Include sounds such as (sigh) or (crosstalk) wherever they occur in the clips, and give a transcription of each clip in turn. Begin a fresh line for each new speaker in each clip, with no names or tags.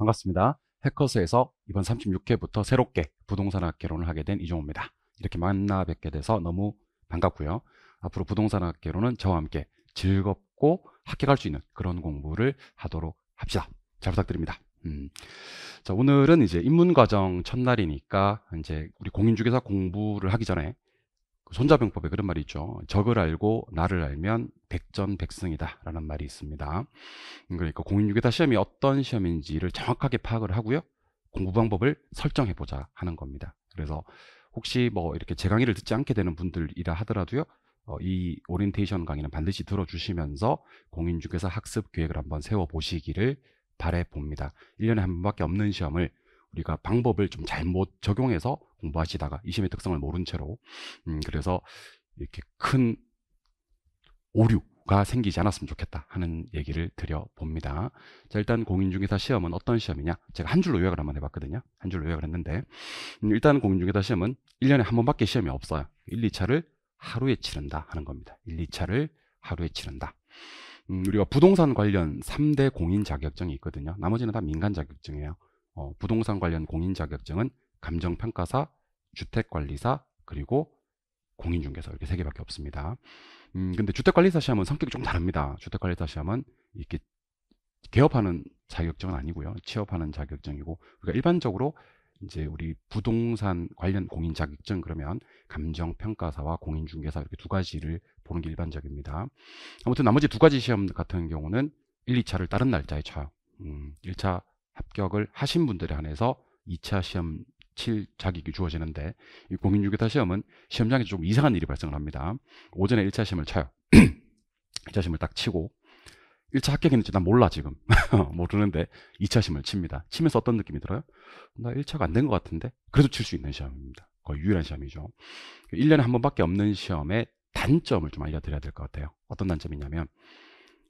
반갑습니다. 해커스에서 이번 36회부터 새롭게 부동산학개론을 하게 된 이종호입니다. 이렇게 만나 뵙게 돼서 너무 반갑고요. 앞으로 부동산학개론은 저와 함께 즐겁고 합격할 수 있는 그런 공부를 하도록 합시다. 잘 부탁드립니다. 음. 자, 오늘은 이제 입문과정 첫날이니까 이제 우리 공인중개사 공부를 하기 전에 손자병법에 그런 말이 있죠. 적을 알고 나를 알면 백전백승이다 라는 말이 있습니다. 그러니까 공인중개사 시험이 어떤 시험인지를 정확하게 파악을 하고요. 공부 방법을 설정해보자 하는 겁니다. 그래서 혹시 뭐 이렇게 제 강의를 듣지 않게 되는 분들이라 하더라도요. 어, 이 오리엔테이션 강의는 반드시 들어주시면서 공인중개사 학습 계획을 한번 세워보시기를 바래봅니다. 1년에 한 번밖에 없는 시험을 우리가 방법을 좀 잘못 적용해서 공부하시다가 이시험의 특성을 모른 채로 음, 그래서 이렇게 큰 오류가 생기지 않았으면 좋겠다 하는 얘기를 드려봅니다. 자 일단 공인중개사 시험은 어떤 시험이냐 제가 한 줄로 요약을 한번 해봤거든요. 한 줄로 요약을 했는데 음, 일단 공인중개사 시험은 1년에 한 번밖에 시험이 없어요. 1, 2차를 하루에 치른다 하는 겁니다. 1, 2차를 하루에 치른다. 음, 우리가 부동산 관련 3대 공인 자격증이 있거든요. 나머지는 다 민간 자격증이에요. 어, 부동산 관련 공인 자격증은 감정평가사, 주택관리사, 그리고 공인중개사 이렇게 세 개밖에 없습니다. 음, 근데 주택관리사 시험은 성격이 좀 다릅니다. 주택관리사 시험은 이렇게 개업하는 자격증은 아니고요. 취업하는 자격증이고 그러니까 일반적으로 이제 우리 부동산 관련 공인 자격증 그러면 감정 평가사와 공인 중개사 이렇게 두 가지를 보는 게 일반적입니다. 아무튼 나머지 두 가지 시험 같은 경우는 1, 2차를 다른 날짜에 쳐요. 음, 1차 합격을 하신 분들에 한해서 2차 시험 칠 자격이 주어지는데 이 공인중개사 시험은 시험장에서 좀 이상한 일이 발생을 합니다. 오전에 1차 시험을 쳐요. 2차 (clears throat) 시험을 딱 치고 1차 합격했는지 난 몰라 지금 (laughs) 모르는데 2차 시험을 칩니다 치면서 어떤 느낌이 들어요? 나 1차가 안 된 것 같은데 그래도 칠 수 있는 시험입니다 거의 유일한 시험이죠 1년에 한 번밖에 없는 시험의 단점을 좀 알려드려야 될 것 같아요 어떤 단점이냐면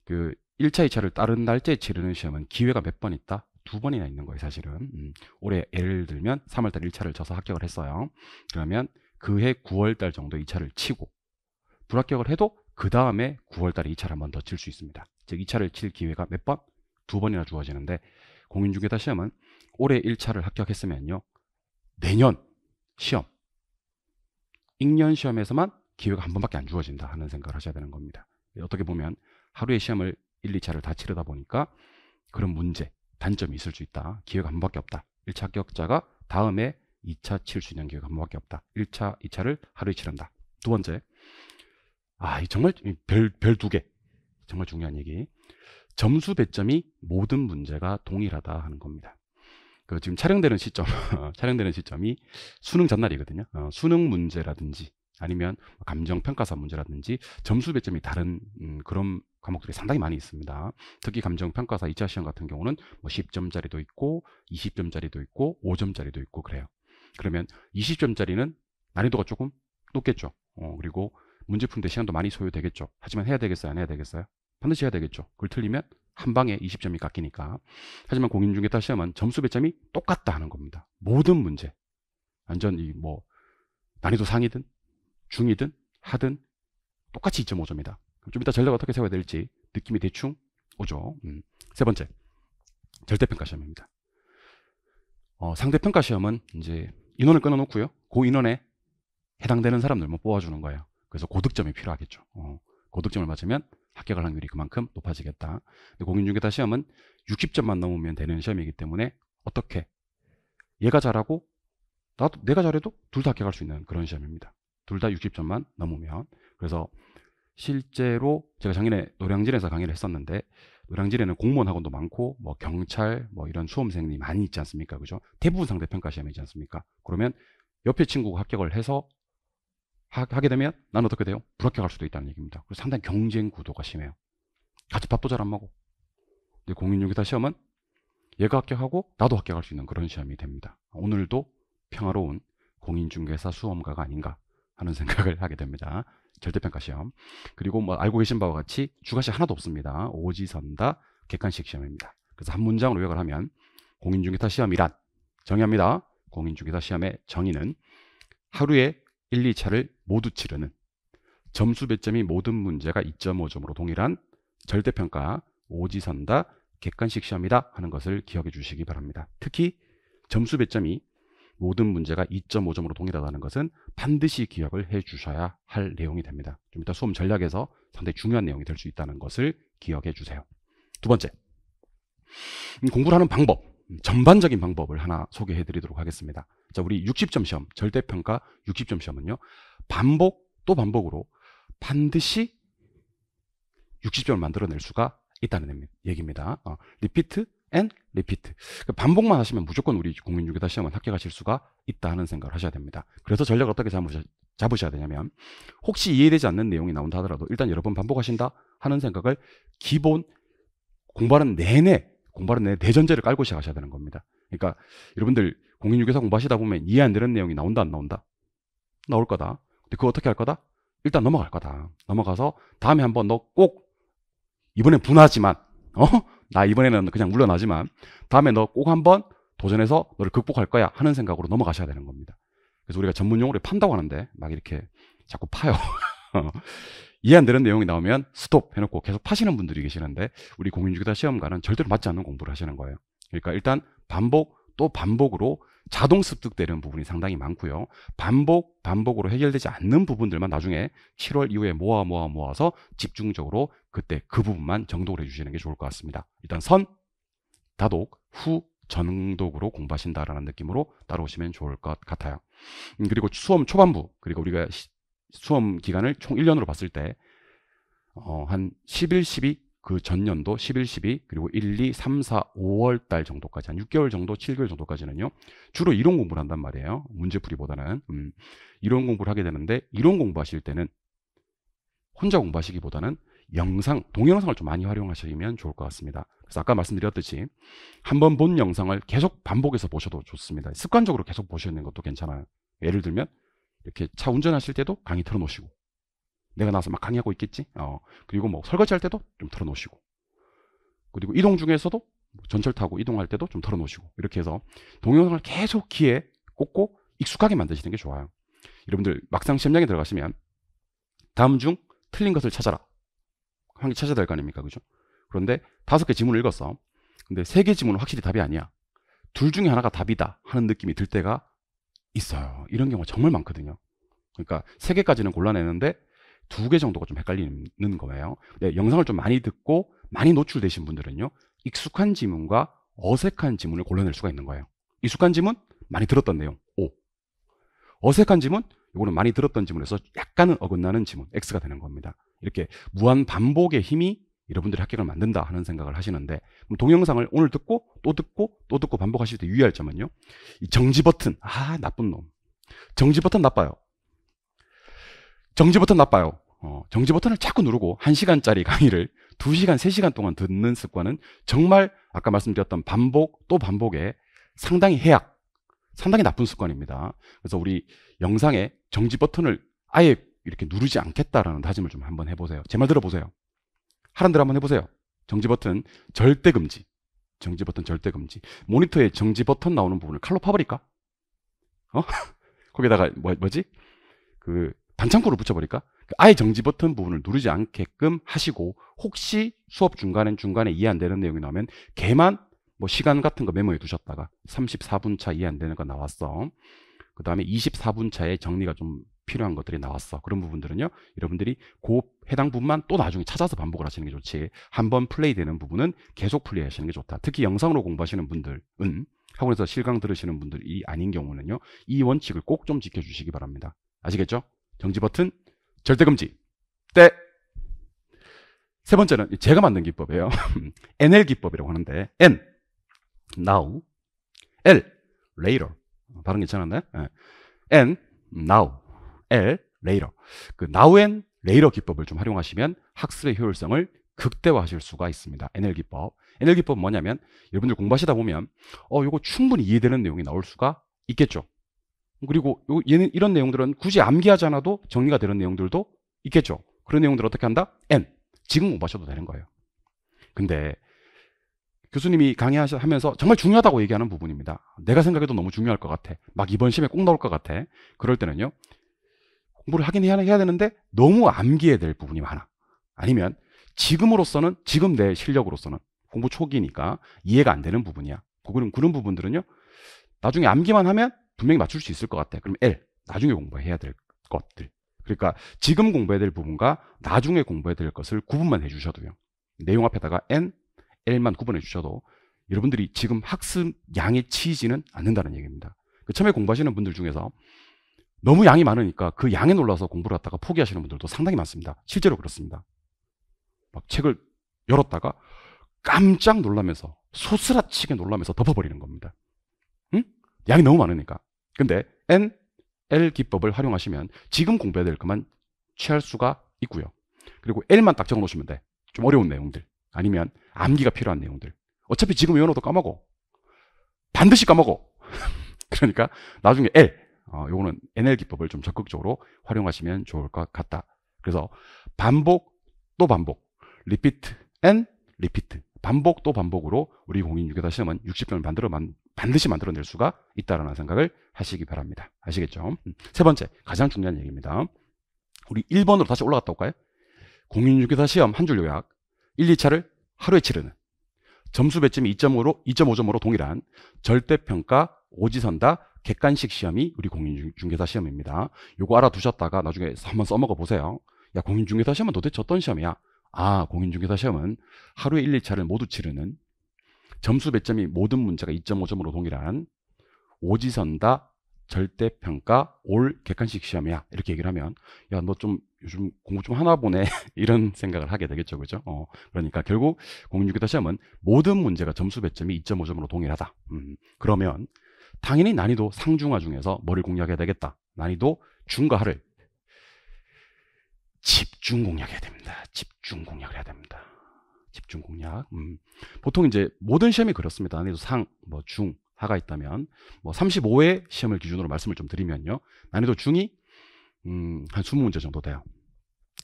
그 1차 2차를 다른 날짜에 치르는 시험은 기회가 몇 번 있다 두 번이나 있는 거예요, 사실은. 음, 올해 예를 들면 3월달 1차를 쳐서 합격을 했어요. 그러면 그해 9월달 정도 2차를 치고 불합격을 해도 그 다음에 9월달에 2차를 한 번 더 칠 수 있습니다. 즉 2차를 칠 기회가 몇 번? 두 번이나 주어지는데 공인중개사 시험은 올해 1차를 합격했으면요. 내년 시험, 익년 시험에서만 기회가 한 번밖에 안 주어진다 하는 생각을 하셔야 되는 겁니다. 어떻게 보면 하루의 시험을 1, 2차를 다 치르다 보니까 그런 문제, 단점이 있을 수 있다. 기회가 한 번밖에 없다. 1차 합격자가 다음에 2차 칠 수 있는 기회가 한 번밖에 없다. 1차, 2차를 하루에 치른다. 두 번째, 아, 정말 별, 별 두 개. 정말 중요한 얘기. 점수 배점이 모든 문제가 동일하다 하는 겁니다. 그 지금 촬영되는 시점, (laughs) 촬영되는 시점이 수능 전날이거든요. 어, 수능 문제라든지 아니면 뭐 감정평가사 문제라든지 점수 배점이 다른 음, 그런 과목들이 상당히 많이 있습니다. 특히 감정평가사 2차 시험 같은 경우는 뭐 10점짜리도 있고 20점짜리도 있고 5점짜리도 있고 그래요. 그러면 20점짜리는 난이도가 조금 높겠죠. 어, 그리고 문제푼 대 시간도 많이 소요되겠죠. 하지만 해야 되겠어요? 안 해야 되겠어요? 반드시 해야 되겠죠. 그걸 틀리면 한 방에 20점이 깎이니까. 하지만 공인중개사 시험은 점수 배점이 똑같다 하는 겁니다. 모든 문제. 완전 히뭐 난이도 상이든 중이든 하든 똑같이 2.5점이다. 좀 이따 전략 어떻게 세워야 될지 느낌이 대충 오죠. 음. 세 번째, 절대평가 시험입니다. 어, 상대평가 시험은 이제 인원을 끊어놓고요. 그 인원에 해당되는 사람들만 뭐 뽑아주는 거예요. 그래서 고득점이 필요하겠죠. 어, 고득점을 맞으면 합격할 확률이 그만큼 높아지겠다. 근데 공인중개사 시험은 60점만 넘으면 되는 시험이기 때문에 어떻게 얘가 잘하고 나도 내가 잘해도 둘 다 합격할 수 있는 그런 시험입니다. 둘다 60점만 넘으면 그래서 실제로 제가 작년에 노량진에서 강의를 했었는데 노량진에는 공무원 학원도 많고 뭐 경찰 뭐 이런 수험생이 많이 있지 않습니까 그죠 대부분 상대평가 시험이지 않습니까 그러면 옆에 친구가 합격을 해서 하, 게 되면 난 어떻게 돼요 불합격할 수도 있다는 얘기입니다 그래서 상당히 경쟁 구도가 심해요 같이 밥도 잘 안 먹고 근데 공인중개사 시험은 얘가 합격하고 나도 합격할 수 있는 그런 시험이 됩니다 오늘도 평화로운 공인중개사 수험가가 아닌가 하는 생각을 하게 됩니다. 절대평가 시험. 그리고 뭐 알고 계신 바와 같이 주가시 하나도 없습니다. 오지선다 객관식 시험입니다. 그래서 한 문장으로 요약을 하면 공인중개사 시험이란 정의합니다. 공인중개사 시험의 정의는 하루에 1, 2차를 모두 치르는 점수 배점이 모든 문제가 2.5점으로 동일한 절대평가 오지선다 객관식 시험이다 하는 것을 기억해 주시기 바랍니다. 특히 점수 배점이 모든 문제가 2.5점으로 동일하다는 것은 반드시 기억을 해 주셔야 할 내용이 됩니다. 좀 이따 수험 전략에서 상당히 중요한 내용이 될 수 있다는 것을 기억해 주세요. 두 번째, 음, 공부를 하는 방법, 음, 전반적인 방법을 하나 소개해 드리도록 하겠습니다. 자, 우리 60점 시험, 절대평가 60점 시험은요, 반복 또 반복으로 반드시 60점을 만들어낼 수가 있다는 얘기입니다. 어, 리피트 and repeat. 그러니까 반복만 하시면 무조건 우리 공인중개사 시험은 합격하실 수가 있다 하는 생각을 하셔야 됩니다. 그래서 전략을 어떻게 잡으셔야 되냐면 혹시 이해되지 않는 내용이 나온다 하더라도 일단 여러 번 반복하신다 하는 생각을 기본 공부하는 내내 공부하는 내내 대전제를 깔고 시작하셔야 되는 겁니다. 그러니까 여러분들 공인중개사 공부하시다 보면 이해 안 되는 내용이 나온다 안 나온다? 나올 거다. 근데 그거 어떻게 할 거다? 일단 넘어갈 거다. 넘어가서 다음에 한번 너 꼭 이번엔 분하지만 어? 나 이번에는 그냥 물러나지만 다음에 너 꼭 한번 도전해서 너를 극복할 거야 하는 생각으로 넘어가셔야 되는 겁니다. 그래서 우리가 전문 용어를 판다고 하는데 막 이렇게 자꾸 파요. (laughs) 이해 안 되는 내용이 나오면 스톱 해놓고 계속 파시는 분들이 계시는데 우리 공인중개사시험관은 절대로 맞지 않는 공부를 하시는 거예요. 그러니까 일단 반복 또 반복으로 자동 습득되는 부분이 상당히 많고요. 반복, 반복으로 해결되지 않는 부분들만 나중에 7월 이후에 모아 모아 모아서 집중적으로 그때 그 부분만 정독을 해주시는 게 좋을 것 같습니다. 일단 선, 다독, 후, 전독으로 공부하신다라는 느낌으로 따라오시면 좋을 것 같아요. 음, 그리고 수험 초반부, 그리고 우리가 수험 기간을 총 1년으로 봤을 때, 어, 한1 0일 12, 그 전년도 11, 12 그리고 1, 2, 3, 4, 5월 달 정도까지 한 6개월 정도, 7개월 정도까지는요. 주로 이론 공부를 한단 말이에요. 문제풀이보다는 음, 이론 공부를 하게 되는데 이론 공부하실 때는 혼자 공부하시기보다는 영상, 동영상을 좀 많이 활용하시면 좋을 것 같습니다. 그래서 아까 말씀드렸듯이 한번본 영상을 계속 반복해서 보셔도 좋습니다. 습관적으로 계속 보시는 것도 괜찮아요. 예를 들면 이렇게 차 운전하실 때도 강의 틀어놓으시고 내가 나와서 막 강의하고 있겠지. 어. 그리고 뭐 설거지할 때도 좀 털어놓으시고. 그리고 이동 중에서도 뭐 전철 타고 이동할 때도 좀 털어놓으시고. 이렇게 해서 동영상을 계속 귀에 꽂고 익숙하게 만드시는 게 좋아요. 여러분들 막상 시험장에 들어가시면 다음 중 틀린 것을 찾아라. 한 개 찾아야 될 거 아닙니까? 그죠? 그런데 다섯 개 지문을 읽었어. 근데 세 개 지문은 확실히 답이 아니야. 둘 중에 하나가 답이다 하는 느낌이 들 때가 있어요. 이런 경우가 정말 많거든요. 그러니까 세 개까지는 골라내는데 두개 정도가 좀 헷갈리는 거예요. 네, 영상을 좀 많이 듣고 많이 노출되신 분들은요. 익숙한 지문과 어색한 지문을 골라낼 수가 있는 거예요. 익숙한 지문 많이 들었던 내용 O. 어색한 지문 이거는 많이 들었던 지문에서 약간은 어긋나는 지문 X가 되는 겁니다. 이렇게 무한 반복의 힘이 여러분들이 합격을 만든다 하는 생각을 하시는데 그럼 동영상을 오늘 듣고 또 듣고 또 듣고 반복하실 때 유의할 점은요. 이 정지 버튼 아 나쁜 놈. 정지 버튼 나빠요. 정지 버튼 나빠요. 어, 정지 버튼을 자꾸 누르고 1시간짜리 (laughs) 강의를 2시간, 3시간 동안 듣는 습관은 정말 아까 말씀드렸던 반복 또 반복에 상당히 해악, 상당히 나쁜 습관입니다. 그래서 우리 영상에 정지 버튼을 아예 이렇게 누르지 않겠다라는 다짐을 좀 한번 해보세요. 제 말 들어보세요. 하란들 한번 해보세요. 정지 버튼 절대 금지. 정지 버튼 절대 금지. 모니터에 정지 버튼 나오는 부분을 칼로 파버릴까? 어? (laughs) 거기다가 뭐, 뭐지? 그 반창고를 붙여버릴까? 그러니까 아예 정지 버튼 부분을 누르지 않게끔 하시고 혹시 수업 중간에 중간에 이해 안 되는 내용이 나오면 걔만 뭐 시간 같은 거 메모해 두셨다가 34분 차 이해 안 되는 거 나왔어. 그 다음에 24분 차에 정리가 좀 필요한 것들이 나왔어. 그런 부분들은요. 여러분들이 그 해당 부분만 또 나중에 찾아서 반복을 하시는 게 좋지. 한번 플레이 되는 부분은 계속 플레이 하시는 게 좋다. 특히 영상으로 공부하시는 분들은 학원에서 실강 들으시는 분들이 아닌 경우는요. 이 원칙을 꼭 좀 지켜주시기 바랍니다. 아시겠죠? 정지 버튼 절대 금지. 때. 네. 세 번째는 제가 만든 기법이에요. (laughs) NL 기법이라고 하는데 N now, L later 발음 괜찮았나요? 네. N now, L later 그 now and later 기법을 좀 활용하시면 학습의 효율성을 극대화하실 수가 있습니다. NL 기법. NL 기법 뭐냐면 여러분들 공부하시다 보면 어 이거 충분히 이해되는 내용이 나올 수가 있겠죠. 그리고 얘는 이런 내용들은 굳이 암기하지 않아도 정리가 되는 내용들도 있겠죠. 그런 내용들을 어떻게 한다? M. 지금 못부셔도 되는 거예요. 근데 교수님이 강의하면서 정말 중요하다고 얘기하는 부분입니다. 내가 생각해도 너무 중요할 것 같아. 막 이번 시험에 꼭 나올 것 같아. 그럴 때는요. 공부를 하긴 해야, 해야 되는데 너무 암기해야 될 부분이 많아. 아니면 지금으로서는 지금 내 실력으로서는 공부 초기니까 이해가 안 되는 부분이야. 그런, 그런 부분들은요. 나중에 암기만 하면 분명히 맞출 수 있을 것 같아. 그럼 L 나중에 공부해야 될 것들. 그러니까 지금 공부해야 될 부분과 나중에 공부해야 될 것을 구분만 해주셔도요. 내용 앞에다가 N, L만 구분해 주셔도 여러분들이 지금 학습 양에 치이지는 않는다는 얘기입니다. 그 처음에 공부하시는 분들 중에서 너무 양이 많으니까 그 양에 놀라서 공부를 갖다가 포기하시는 분들도 상당히 많습니다. 실제로 그렇습니다. 막 책을 열었다가 깜짝 놀라면서 소스라치게 놀라면서 덮어버리는 겁니다. 응? 양이 너무 많으니까. 근데 N, L 기법을 활용하시면 지금 공부해야 될 것만 취할 수가 있고요. 그리고 L만 딱 적어 놓으시면 돼. 좀 어려운 내용들. 아니면 암기가 필요한 내용들. 어차피 지금 외워놓도 까먹어. 반드시 까먹어. (laughs) 그러니까 나중에 L, 어, 요거는 NL 기법을 좀 적극적으로 활용하시면 좋을 것 같다. 그래서 반복 또 반복, 리피트 앤 리피트 반복 도 반복으로 우리 공인유교사시험은 60점을 만들어 만, 반드시 만들어낼 수가 있다라는 생각을 하시기 바랍니다. 아시겠죠? 음. 세 번째 가장 중요한 얘기입니다. 우리 1번으로 다시 올라갔다 올까요? 공인유교사 시험 한 줄 요약 1, 2차를 하루에 치르는 점수 배점이 2.5로 2.5점으로 동일한 절대평가 오지선다 객관식 시험이 우리 공인중개사 시험입니다. 요거 알아두셨다가 나중에 한번 써먹어 보세요. 야 공인중개사 시험은 도대체 어떤 시험이야? 아, 공인중개사 시험은 하루에 1, 2차를 모두 치르는 점수 배점이 모든 문제가 2.5점으로 동일한 오지선다 절대평가 올 객관식 시험이야 이렇게 얘기를 하면 야 너 좀 요즘 공부 좀 하나 보네 (laughs) 이런 생각을 하게 되겠죠 그죠 어 그러니까 결국 공인중개사 시험은 모든 문제가 점수 배점이 2.5점으로 동일하다 음, 그러면 당연히 난이도 상중하 중에서 뭐를 공략해야 되겠다 난이도 중과하를 집중 공략해야 됩니다. 집중 공략을 해야 됩니다. 집중 공략. 음. 보통 이제 모든 시험이 그렇습니다. 난이도 상, 뭐 중, 하가 있다면 뭐 35회 시험을 기준으로 말씀을 좀 드리면요. 난이도 중이 음, 한 20문제 정도 돼요.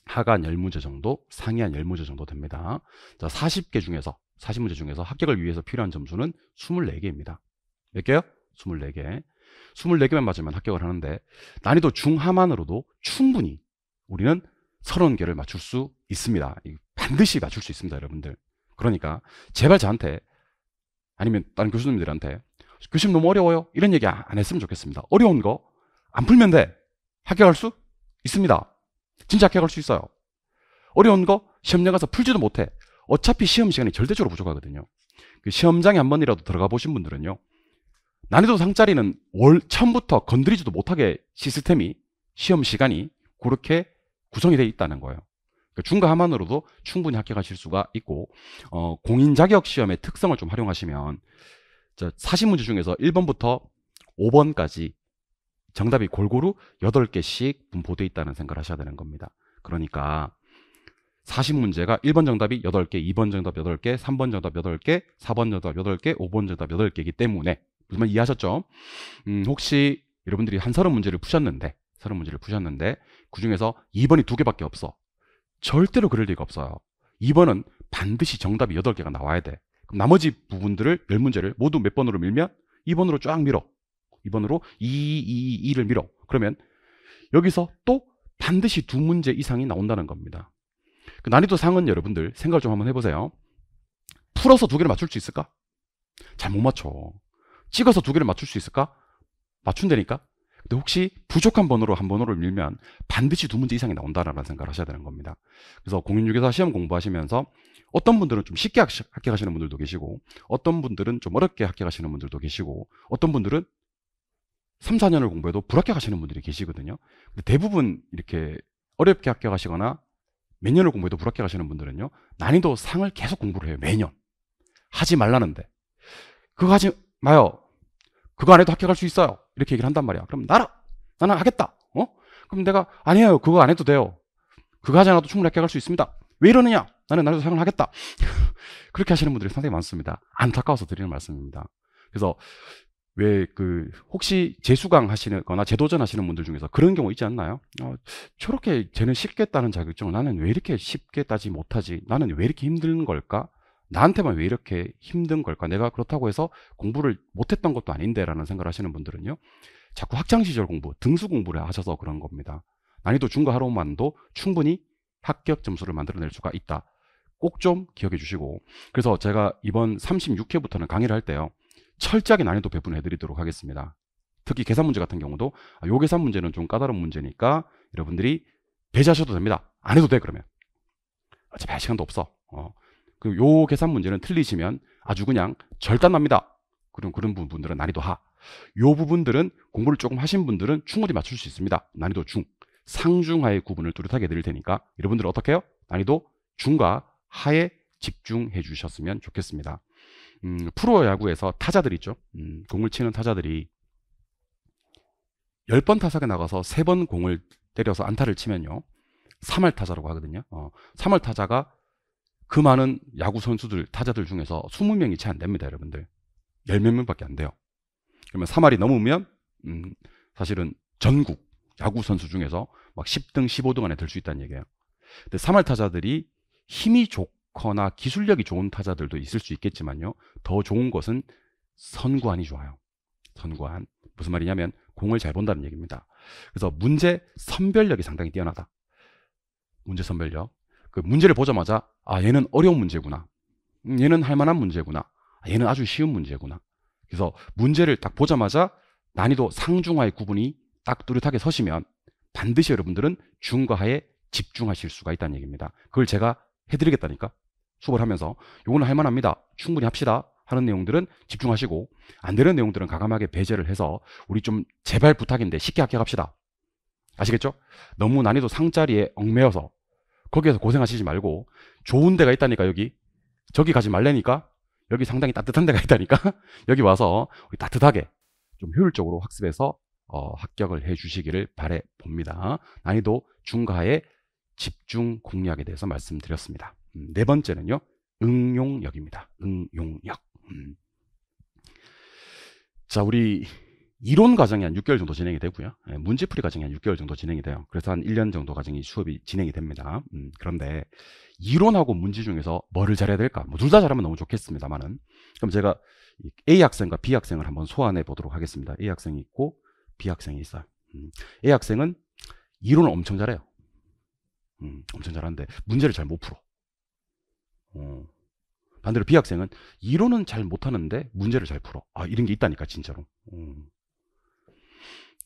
하가 한 10문제 정도, 상이한 10문제 정도 됩니다. 자, 40개 중에서 40문제 중에서 합격을 위해서 필요한 점수는 24개입니다. 몇 개요? 24개. 24개만 맞으면 합격을 하는데 난이도 중하만으로도 충분히 우리는 서른 개를 맞출 수 있습니다. 반드시 맞출 수 있습니다, 여러분들. 그러니까 제발 저한테 아니면 다른 교수님들한테 교수님 너무 어려워요. 이런 얘기 안 했으면 좋겠습니다. 어려운 거 안 풀면 돼. 합격할 수 있습니다. 진짜 합격할 수 있어요. 어려운 거 시험장 가서 풀지도 못해. 어차피 시험 시간이 절대적으로 부족하거든요. 그 시험장에 한 번이라도 들어가 보신 분들은요. 난이도 상자리는 월 처음부터 건드리지도 못하게 시스템이 시험 시간이 그렇게 구성이 돼 있다는 거예요. 그러니까 중과하만으로도 충분히 합격하실 수가 있고 어, 공인 자격 시험의 특성을 좀 활용하시면 4 0 문제 중에서 1번부터 5번까지 정답이 골고루 8개씩 분포돼 있다는 생각을 하셔야 되는 겁니다. 그러니까 40문제가 1번 정답이 8개, 2번 정답 8개, 3번 정답 8개, 4번 정답 8개, 5번 정답 8개이기 때문에 무슨 말 이해하셨죠? 음, 혹시 여러분들이 한 서른 문제를 푸셨는데 새로 문제를 푸셨는데 그 중에서 2번이 두 개밖에 없어. 절대로 그럴 리가 없어요. 2번은 반드시 정답이 8개가 나와야 돼. 그럼 나머지 부분들을 10문제를 모두 몇 번으로 밀면 2번으로 쫙 밀어. 2번으로 2, 2, 2를 2 밀어. 그러면 여기서 또 반드시 두 문제 이상이 나온다는 겁니다. 그 난이도 상은 여러분들 생각 좀 한번 해보세요. 풀어서 두 개를 맞출 수 있을까? 잘 못 맞춰. 찍어서 두 개를 맞출 수 있을까? 맞춘다니까? 근데 혹시 부족한 번호로 한 번호를 밀면 반드시 두 문제 이상이 나온다라는 생각을 하셔야 되는 겁니다. 그래서 공인중개사 시험 공부하시면서 어떤 분들은 좀 쉽게 합격하시는 분들도 계시고 어떤 분들은 좀 어렵게 합격하시는 분들도 계시고 어떤 분들은 3, 4년을 공부해도 불합격하시는 분들이 계시거든요. 근데 대부분 이렇게 어렵게 합격하시거나 몇 년을 공부해도 불합격하시는 분들은요. 난이도 상을 계속 공부를 해요. 매년. 하지 말라는데. 그거 하지 마요. 그거 안 해도 합격할 수 있어요. 이렇게 얘기를 한단 말이야. 그럼 나라! 나는 하겠다! 어? 그럼 내가, 아니에요. 그거 안 해도 돼요. 그거 하지 않아도 충분히 합격할 수 있습니다. 왜 이러느냐? 나는 나라에서 사용을 하겠다. (laughs) 그렇게 하시는 분들이 상당히 많습니다. 안타까워서 드리는 말씀입니다. 그래서 왜 그 혹시 재수강 하시거나 는 재도전 하시는 분들 중에서 그런 경우 있지 않나요? 어, 저렇게 쟤는 쉽게 따는 자격증을 나는 왜 이렇게 쉽게 따지 못하지? 나는 왜 이렇게 힘든 걸까? 나한테만 왜 이렇게 힘든 걸까? 내가 그렇다고 해서 공부를 못했던 것도 아닌데라는 생각을 하시는 분들은요. 자꾸 학창시절 공부, 등수 공부를 하셔서 그런 겁니다. 난이도 중과 하루만도 충분히 합격 점수를 만들어낼 수가 있다. 꼭 좀 기억해 주시고 그래서 제가 이번 36회부터는 강의를 할 때요. 철저하게 난이도 배분해 드리도록 하겠습니다. 특히 계산 문제 같은 경우도 아, 요 계산 문제는 좀 까다로운 문제니까 여러분들이 배제하셔도 됩니다. 안 해도 돼 그러면 어차피 아, 할 시간도 없어. 어. 그요 계산 문제는 틀리시면 아주 그냥 절단납니다. 그런 그런 부분들은 난이도 하. 요 부분들은 공부를 조금 하신 분들은 충분히 맞출 수 있습니다. 난이도 중. 상중하의 구분을 뚜렷하게 드릴 테니까 여러분들은 어떻게 해요? 난이도 중과 하에 집중해 주셨으면 좋겠습니다. 음, 프로야구에서 타자들 있죠. 음, 공을 치는 타자들이 10번 타석에 나가서 3번 공을 때려서 안타를 치면요. 3할 타자라고 하거든요. 어, 3할 타자가 그 많은 야구 선수들, 타자들 중에서 20명이 채 안 됩니다, 여러분들. 10몇 명밖에 안 돼요. 그러면 3할이 넘으면 음, 사실은 전국 야구 선수 중에서 막 10등, 15등 안에 들 수 있다는 얘기예요. 근데 3할 타자들이 힘이 좋거나 기술력이 좋은 타자들도 있을 수 있겠지만요. 더 좋은 것은 선구안이 좋아요. 선구안. 무슨 말이냐면 공을 잘 본다는 얘기입니다. 그래서 문제 선별력이 상당히 뛰어나다. 문제 선별력. 그 문제를 보자마자 아 얘는 어려운 문제구나. 음, 얘는 할 만한 문제구나. 아, 얘는 아주 쉬운 문제구나. 그래서 문제를 딱 보자마자 난이도 상중하의 구분이 딱 뚜렷하게 서시면 반드시 여러분들은 중과하에 집중하실 수가 있다는 얘기입니다. 그걸 제가 해드리겠다니까. 수업을 하면서 요거는 할만합니다. 충분히 합시다. 하는 내용들은 집중하시고 안 되는 내용들은 가감하게 배제를 해서 우리 좀 제발 부탁인데 쉽게 합격합시다. 아시겠죠? 너무 난이도 상자리에 얽매여서 거기에서 고생하시지 말고 좋은 데가 있다니까 여기 저기 가지 말래니까 여기 상당히 따뜻한 데가 있다니까 (laughs) 여기 와서 우리 따뜻하게 좀 효율적으로 학습해서 어, 합격을 해주시기를 바래 봅니다. 난이도 중과의 집중 공략에 대해서 말씀드렸습니다. 음, 네 번째는요 응용역입니다응용역 음. 자 우리 이론 과정이 한 6개월 정도 진행이 되고요. 예, 문제풀이 과정이 한 6개월 정도 진행이 돼요. 그래서 한 1년 정도 과정이 수업이 진행이 됩니다. 음, 그런데 이론하고 문제 중에서 뭐를 잘해야 될까? 뭐 둘 다 잘하면 너무 좋겠습니다만은 그럼 제가 A 학생과 B 학생을 한번 소환해 보도록 하겠습니다. A 학생이 있고 B 학생이 있어요. 음, A 학생은 이론을 엄청 잘해요. 음, 엄청 잘하는데 문제를 잘 못 풀어. 어. 반대로 B 학생은 이론은 잘 못하는데 문제를 잘 풀어. 아 이런 게 있다니까 진짜로. 음.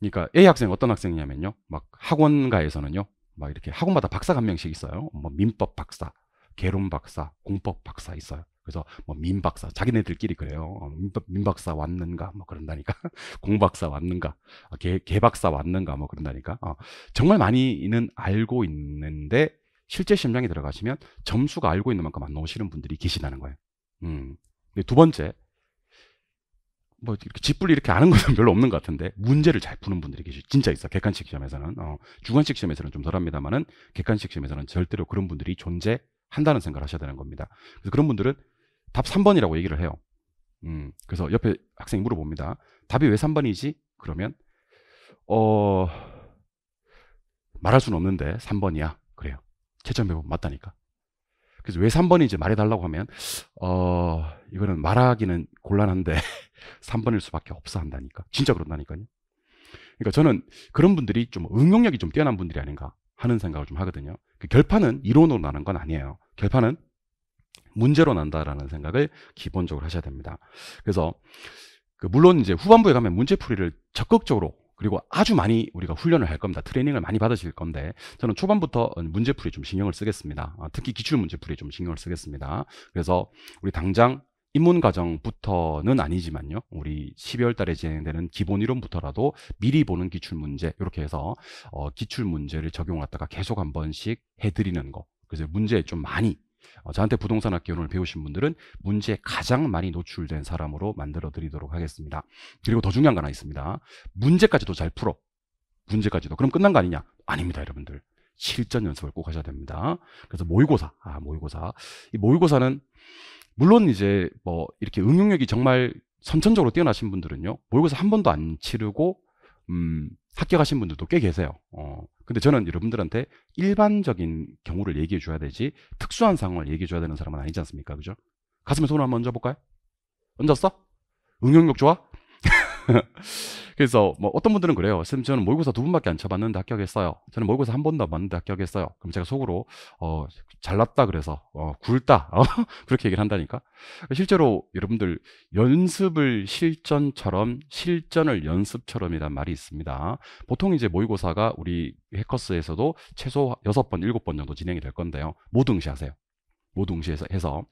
그러니까 A 학생 어떤 학생이냐면요. 막 학원가에서는요. 막 이렇게 학원마다 박사 한 명씩 있어요. 뭐 민법 박사, 개론 박사, 공법 박사 있어요. 그래서 뭐 민박사 자기네들끼리 그래요. 어, 민박, 사 왔는가 뭐 그런다니까 (laughs) 공박사 왔는가 어, 개 개박사 왔는가 뭐 그런다니까 어, 정말 많이는 알고 있는데 실제 심장에 들어가시면 점수가 알고 있는 만큼 안 나오시는 분들이 계시다는 거예요. 음. 두 번째 뭐 이렇게 짓불리 이렇게 아는 것은 (laughs) 별로 없는 것 같은데 문제를 잘 푸는 분들이 계시 진짜 있어 객관식 시험에서는 어, 주관식 시험에서는 좀 덜합니다만은 객관식 시험에서는 절대로 그런 분들이 존재한다는 생각을 하셔야 되는 겁니다. 그래서 그런 분들은 답 3번이라고 얘기를 해요. 음, 그래서 옆에 학생이 물어봅니다. 답이 왜 3번이지? 그러면 어 말할 수는 없는데 3번이야. 그래요. 채점해 보면 맞다니까. 그래서 왜 3번인지 말해달라고 하면 어 이거는 말하기는 곤란한데 (laughs) 3번일 수밖에 없어 한다니까. 진짜 그런다니까요. 그러니까 저는 그런 분들이 좀 응용력이 좀 뛰어난 분들이 아닌가 하는 생각을 좀 하거든요. 그 결판은 이론으로 나는 건 아니에요. 결판은 문제로 난다라는 생각을 기본적으로 하셔야 됩니다. 그래서 그 물론 이제 후반부에 가면 문제풀이를 적극적으로 그리고 아주 많이 우리가 훈련을 할 겁니다. 트레이닝을 많이 받으실 건데 저는 초반부터 문제풀이 좀 신경을 쓰겠습니다. 아, 특히 기출 문제풀이 좀 신경을 쓰겠습니다. 그래서 우리 당장 입문 과정부터는 아니지만요. 우리 12월 달에 진행되는 기본 이론부터라도 미리 보는 기출 문제 이렇게 해서 어, 기출 문제를 적용하다가 계속 한 번씩 해드리는 거. 그래서 문제 좀 많이 어, 저한테 부동산 학개론을 배우신 분들은 문제에 가장 많이 노출된 사람으로 만들어 드리도록 하겠습니다. 그리고 더 중요한 거 하나 있습니다. 문제까지도 잘 풀어. 문제까지도. 그럼 끝난 거 아니냐? 아닙니다, 여러분들. 실전 연습을 꼭 하셔야 됩니다. 그래서 모의고사. 아, 모의고사. 이 모의고사는 물론 이제 뭐 이렇게 응용력이 정말 선천적으로 뛰어나신 분들은요 모의고사 한 번도 안 치르고 음, 합격하신 분들도 꽤 계세요. 어, 근데 저는 여러분들한테 일반적인 경우를 얘기해 줘야 되지 특수한 상황을 얘기해 줘야 되는 사람은 아니지 않습니까? 그죠? 가슴에 손을 한번 얹어볼까요? 얹었어? 응용력 좋아? (laughs) 그래서 뭐 어떤 분들은 그래요. 선생님 저는 모의고사 두분밖에안 쳐봤는데 합격했어요. 저는 모의고사 한 번도 안 봤는데 합격했어요. 그럼 제가 속으로 어, 잘났다 그래서 어, 굴다 (laughs) 어, 그렇게 얘기를 한다니까. 실제로 여러분들 연습을 실전처럼 실전을 연습처럼이란 말이 있습니다. 보통 이제 모의고사가 우리 해커스에서도 최소 여섯 번 일곱 번 정도 진행이 될 건데요. 모등시하세요. 모등시에서 해서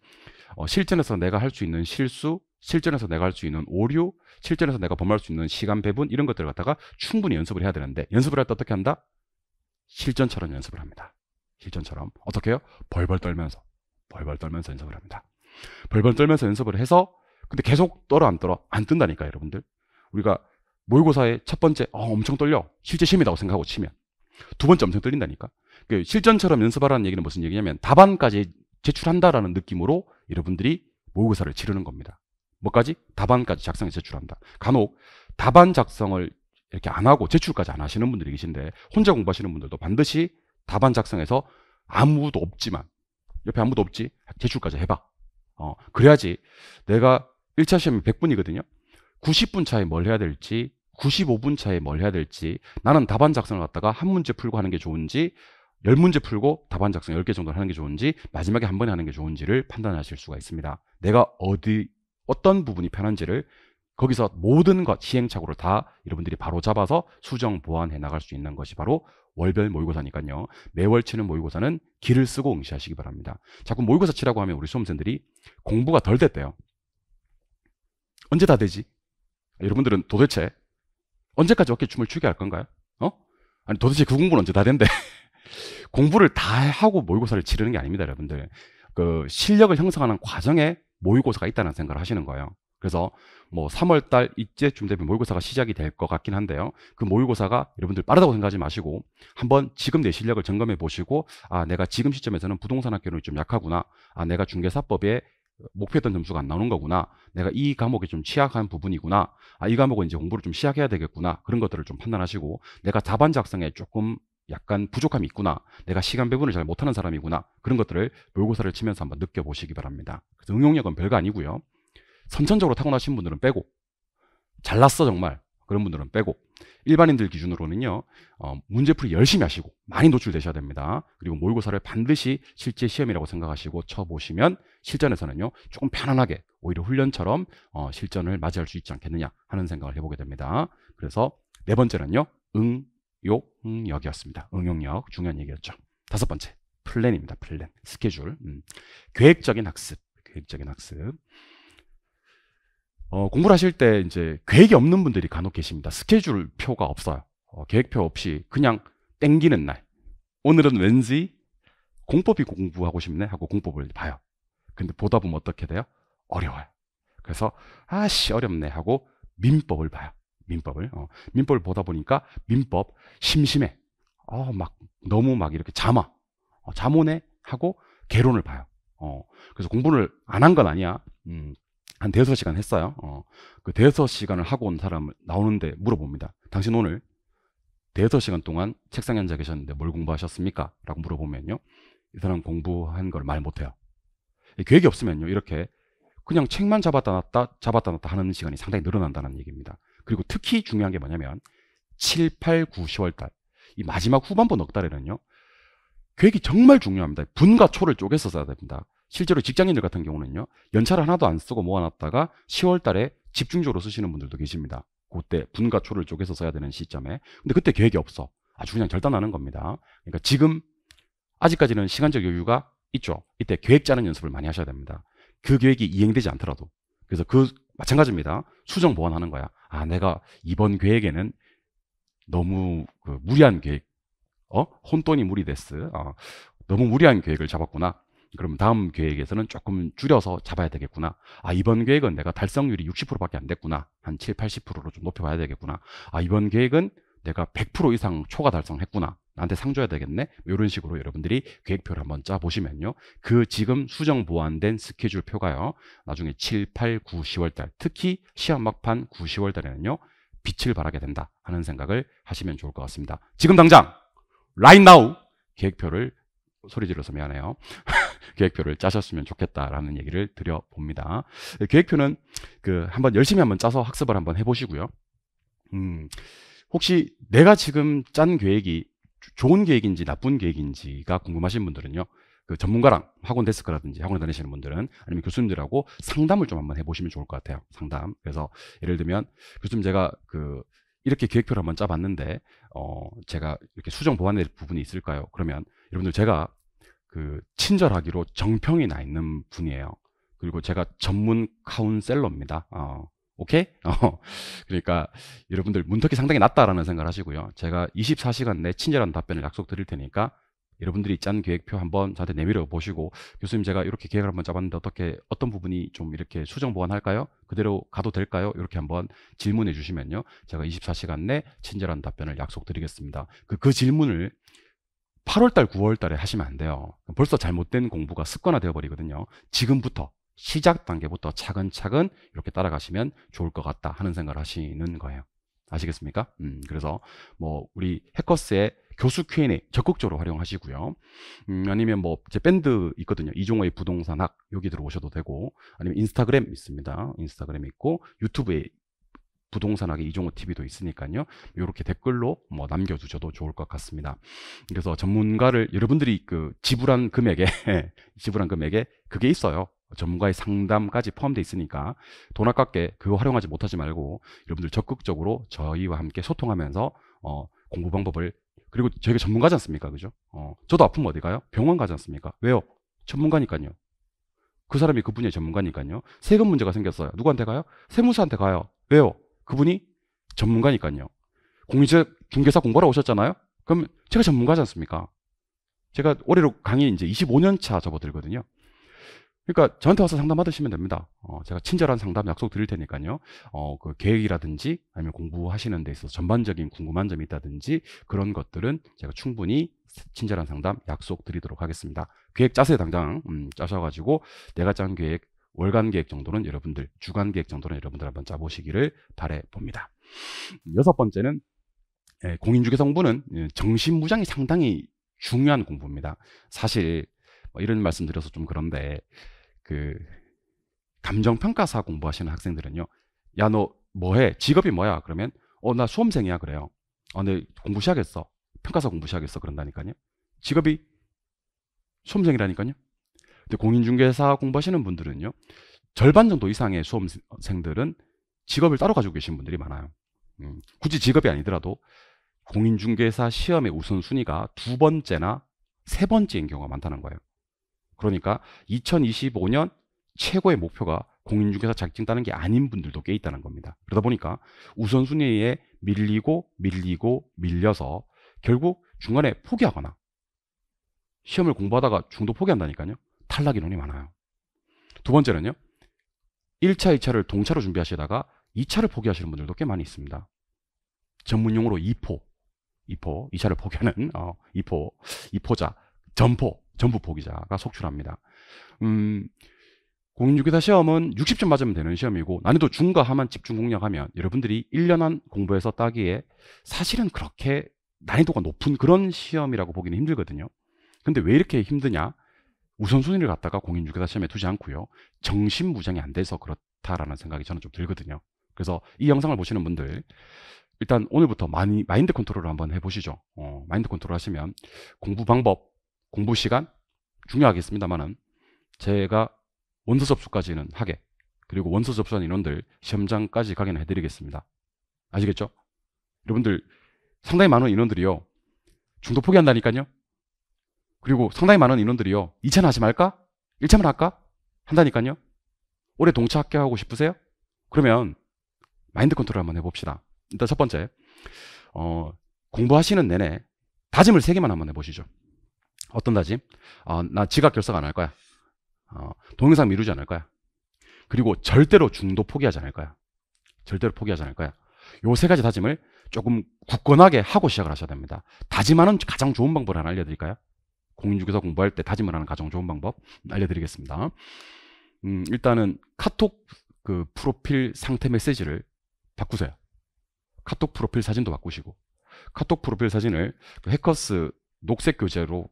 어, 실전에서 내가 할 수 있는 실수 실전에서 내가 할 수 있는 오류, 실전에서 내가 범할 수 있는 시간 배분 이런 것들을 갖다가 충분히 연습을 해야 되는데 연습을 할 때 어떻게 한다? 실전처럼 연습을 합니다. 실전처럼 어떻게 해요? 벌벌 떨면서 벌벌 떨면서 연습을 합니다. 벌벌 떨면서 연습을 해서 근데 계속 떨어 안 떨어 안 뜬다니까 여러분들. 우리가 모의고사의 첫 번째 어, 엄청 떨려 실제 시험이라고 생각하고 치면 두 번째 엄청 떨린다니까. 그 실전처럼 연습하라는 얘기는 무슨 얘기냐면 답안까지 제출한다라는 느낌으로 여러분들이 모의고사를 치르는 겁니다. 뭐까지? 답안까지 작성해 제출한다. 간혹 답안 작성을 이렇게 안 하고 제출까지 안 하시는 분들이 계신데 혼자 공부하시는 분들도 반드시 답안 작성해서 아무도 없지만 옆에 아무도 없지 제출까지 해봐. 어, 그래야지 내가 1차 시험이 100분이거든요. 90분 차에 뭘 해야 될지 95분 차에 뭘 해야 될지 나는 답안 작성을 갖다가 한 문제 풀고 하는 게 좋은지 10문제 풀고 답안 작성 10개 정도 하는 게 좋은지 마지막에 한 번에 하는 게 좋은지를 판단하실 수가 있습니다. 내가 어디 어떤 부분이 편한지를 거기서 모든 것 시행착오를 다 여러분들이 바로 잡아서 수정 보완해 나갈 수 있는 것이 바로 월별 모의고사니까요. 매월 치는 모의고사는 길을 쓰고 응시하시기 바랍니다. 자꾸 모의고사 치라고 하면 우리 수험생들이 공부가 덜 됐대요. 언제 다 되지? 여러분들은 도대체 언제까지 어깨춤을 추게 할 건가요? 어? 아니 도대체 그 공부는 언제 다 된대? (laughs) 공부를 다 하고 모의고사를 치르는 게 아닙니다, 여러분들. 그 실력을 형성하는 과정에 모의고사가 있다는 생각을 하시는 거예요. 그래서 뭐 3월 달 이때쯤 되면 모의고사가 시작이 될 것 같긴 한데요. 그 모의고사가 여러분들 빠르다고 생각하지 마시고 한번 지금 내 실력을 점검해 보시고 아 내가 지금 시점에서는 부동산 학교는 좀 약하구나. 아 내가 중개사법에 목표했던 점수가 안 나오는 거구나. 내가 이과목이좀 취약한 부분이구나. 아, 이 과목은 이제 공부를 좀 시작해야 되겠구나. 그런 것들을 좀 판단하시고, 내가 답안 작성에 조금 약간 부족함이 있구나. 내가 시간 배분을 잘 못하는 사람이구나. 그런 것들을 모의고사를 치면서 한번 느껴보시기 바랍니다. 그래서 응용력은 별거 아니고요. 선천적으로 타고나신 분들은 빼고 잘났어 정말 그런 분들은 빼고 일반인들 기준으로는요 어, 문제풀이 열심히 하시고 많이 노출되셔야 됩니다 그리고 모의고사를 반드시 실제 시험이라고 생각하시고 쳐보시면 실전에서는요 조금 편안하게 오히려 훈련처럼 어, 실전을 맞이할 수 있지 않겠느냐 하는 생각을 해보게 됩니다 그래서 네 번째는요 응 용역이었습니다. 응용역 중요한 얘기였죠. 다섯 번째 플랜입니다. 플랜 스케줄 음. 계획적인 학습 계획적인 학습 어, 공부를 하실 때 이제 계획이 없는 분들이 간혹 계십니다. 스케줄 표가 없어요. 어, 계획표 없이 그냥 땡기는 날 오늘은 왠지 공법이 공부하고 싶네 하고 공법을 봐요. 근데 보다 보면 어떻게 돼요? 어려워요. 그래서 아씨 어렵네 하고 민법을 봐요. 민법을. 어, 민법을 보다 보니까 민법 심심해. 어, 막 너무 막 이렇게 자마. 어, 자모네 하고 개론을 봐요. 어, 그래서 공부를 안 한 건 아니야. 음, 한 대여섯 시간 했어요. 어, 그 대여섯 시간을 하고 온 사람을 나오는데 물어봅니다. 당신 오늘 대여섯 시간 동안 책상에 앉아 계셨는데 뭘 공부하셨습니까? 라고 물어보면요. 이 사람 공부한 걸 말 못해요. 계획이 없으면요. 이렇게 그냥 책만 잡았다 놨다, 잡았다 놨다 하는 시간이 상당히 늘어난다는 얘기입니다. 그리고 특히 중요한 게 뭐냐면 7, 8, 9, 10월 달이 마지막 후반부 넉 달에는요. 계획이 정말 중요합니다. 분과 초를 쪼개서 써야 됩니다. 실제로 직장인들 같은 경우는요. 연차를 하나도 안 쓰고 모아놨다가 10월 달에 집중적으로 쓰시는 분들도 계십니다. 그때 분과 초를 쪼개서 써야 되는 시점에. 근데 그때 계획이 없어. 아주 그냥 결단하는 겁니다. 그러니까 지금 아직까지는 시간적 여유가 있죠. 이때 계획 짜는 연습을 많이 하셔야 됩니다. 그 계획이 이행되지 않더라도. 그래서 그 마찬가지입니다. 수정 보완하는 거야. 아, 내가 이번 계획에는 너무 그 무리한 계획, 어? 혼돈이 무리됐어. 어, 너무 무리한 계획을 잡았구나. 그럼 다음 계획에서는 조금 줄여서 잡아야 되겠구나. 아, 이번 계획은 내가 달성률이 60%밖에 안 됐구나. 한 7, 80%로 좀 높여봐야 되겠구나. 아, 이번 계획은 내가 100% 이상 초과 달성했구나. 나한테 상 줘야 되겠네. 이런 식으로 여러분들이 계획표를 한번 짜보시면요. 그 지금 수정 보완된 스케줄 표가요. 나중에 7, 8, 9, 10월 달 특히 시험 막판 9, 10월 달에는요. 빛을 발하게 된다 하는 생각을 하시면 좋을 것 같습니다. 지금 당장 라인 나우 계획표를 소리 질러서 미안해요. (laughs) 계획표를 짜셨으면 좋겠다라는 얘기를 드려봅니다. 계획표는 그 한번 열심히 한번 짜서 학습을 한번 해보시고요. 음, 혹시 내가 지금 짠 계획이 좋은 계획인지 나쁜 계획인지가 궁금하신 분들은요. 그 전문가랑 학원 데스크라든지 학원에 다니시는 분들은 아니면 교수님들하고 상담을 좀 한번 해보시면 좋을 것 같아요. 상담. 그래서 예를 들면 교수님 제가 그 이렇게 계획표를 한번 짜봤는데 어 제가 이렇게 수정 보완될 부분이 있을까요? 그러면 여러분들 제가 그 친절하기로 정평이 나 있는 분이에요. 그리고 제가 전문 카운셀러입니다. 어, 오케이? (laughs) 어, 그러니까 여러분들 문턱이 상당히 낮다라는 생각을 하시고요. 제가 24시간 내 친절한 답변을 약속드릴 테니까 여러분들이 짠 계획표 한번 저한테 내밀어 보시고 교수님 제가 이렇게 계획을 한번 짜봤는데 어떻게 어떤 부분이 좀 이렇게 수정 보완할까요? 그대로 가도 될까요? 이렇게 한번 질문해 주시면요. 제가 24시간 내 친절한 답변을 약속드리겠습니다. 그, 그 질문을 8월달, 9월달에 하시면 안 돼요. 벌써 잘못된 공부가 습관화되어 버리거든요. 지금부터 시작 단계부터 차근차근 이렇게 따라가시면 좋을 것 같다 하는 생각을 하시는 거예요. 아시겠습니까? 음, 그래서 뭐 우리 해커스의 교수 Q&A 적극적으로 활용하시고요. 음, 아니면 뭐 제 밴드 있거든요. 이종호의 부동산학 여기 들어오셔도 되고 아니면 인스타그램 있습니다. 인스타그램 있고 유튜브에 부동산학의 이종호 TV도 있으니까요. 이렇게 댓글로 뭐 남겨주셔도 좋을 것 같습니다. 그래서 전문가를 여러분들이 그 지불한 금액에 (laughs) 지불한 금액에 그게 있어요. 전문가의 상담까지 포함되어 있으니까 돈 아깝게 그거 활용하지 못하지 말고 여러분들 적극적으로 저희와 함께 소통하면서 어, 공부 방법을 그리고 저희가 전문가지 않습니까? 그죠? 어, 저도 아프면 어디 가요? 병원 가지 않습니까? 왜요? 전문가니까요. 그 사람이 그 분야의 전문가니까요. 세금 문제가 생겼어요. 누구한테 가요? 세무사한테 가요. 왜요? 그분이 전문가니까요. 공인제 중개사 공부하러 오셨잖아요. 그럼 제가 전문가지 않습니까? 제가 올해로 강의 이제 25년 차 접어들거든요. 그러니까 저한테 와서 상담받으시면 됩니다. 어, 제가 친절한 상담 약속 드릴 테니까요. 어, 그 계획이라든지 아니면 공부하시는 데 있어서 전반적인 궁금한 점이 있다든지 그런 것들은 제가 충분히 친절한 상담 약속 드리도록 하겠습니다. 계획 짜세요, 당장. 음, 짜셔가지고 내가 짠 계획, 월간 계획 정도는 여러분들, 주간 계획 정도는 여러분들 한번 짜보시기를 바래봅니다. 여섯 번째는 예, 공인중개 성분은 예, 정신무장이 상당히 중요한 공부입니다. 사실 뭐 이런 말씀 드려서 좀 그런데 그 감정평가사 공부하시는 학생들은요. 야, 너 뭐해? 직업이 뭐야? 그러면 어, 나 수험생이야. 그래요. 어, 아, 내 공부 시작했어. 평가사 공부 시작했어. 그런다니까요. 직업이 수험생이라니까요. 근데 공인중개사 공부하시는 분들은요. 절반 정도 이상의 수험생들은 직업을 따로 가지고 계신 분들이 많아요. 음, 굳이 직업이 아니더라도 공인중개사 시험의 우선순위가 두 번째나 세 번째인 경우가 많다는 거예요. 그러니까 2025년 최고의 목표가 공인중개사 자격증 따는 게 아닌 분들도 꽤 있다는 겁니다. 그러다 보니까 우선순위에 밀리고 밀리고 밀려서 결국 중간에 포기하거나 시험을 공부하다가 중도 포기한다니까요. 탈락 인원이 많아요. 두 번째는요. 1차, 2차를 동차로 준비하시다가 2차를 포기하시는 분들도 꽤 많이 있습니다. 전문용으로 2포, 2포, 2차를 포기하는 어, 2포, 2포자, 점포 전부 포기자가 속출합니다. 음, 공인중개사 시험은 60점 맞으면 되는 시험이고 난이도 중과 하만 집중 공략하면 여러분들이 1년 한 공부해서 따기에 사실은 그렇게 난이도가 높은 그런 시험이라고 보기는 힘들거든요. 근데 왜 이렇게 힘드냐? 우선순위를 갖다가 공인중개사 시험에 두지 않고요. 정신무장이안 돼서 그렇다라는 생각이 저는 좀 들거든요. 그래서 이 영상을 보시는 분들 일단 오늘부터 많이 마인드 컨트롤을 한번 해보시죠. 어, 마인드 컨트롤 하시면 공부 방법 공부 시간 중요하겠습니다만은 제가 원서 접수까지는 하게 그리고 원서 접수한 인원들 시험장까지 가게는 해드리겠습니다. 아시겠죠? 여러분들 상당히 많은 인원들이요 중도 포기한다니까요. 그리고 상당히 많은 인원들이요 2차는 하지 말까? 1차만 할까? 한다니까요. 올해 동차 합격하고 싶으세요? 그러면 마인드 컨트롤 한번 해봅시다. 일단 첫 번째 어, 공부하시는 내내 다짐을 세 개만 한번 해보시죠. 어떤 다짐? 어, 나 지각 결석 안 할 거야. 어, 동영상 미루지 않을 거야. 그리고 절대로 중도 포기하지 않을 거야. 절대로 포기하지 않을 거야. 요 세 가지 다짐을 조금 굳건하게 하고 시작을 하셔야 됩니다. 다짐하는 가장 좋은 방법을 하나 알려드릴까요? 공인중개사 공부할 때 다짐을 하는 가장 좋은 방법 알려드리겠습니다. 음, 일단은 카톡 그 프로필 상태 메시지를 바꾸세요. 카톡 프로필 사진도 바꾸시고 카톡 프로필 사진을 그 해커스 녹색 교재로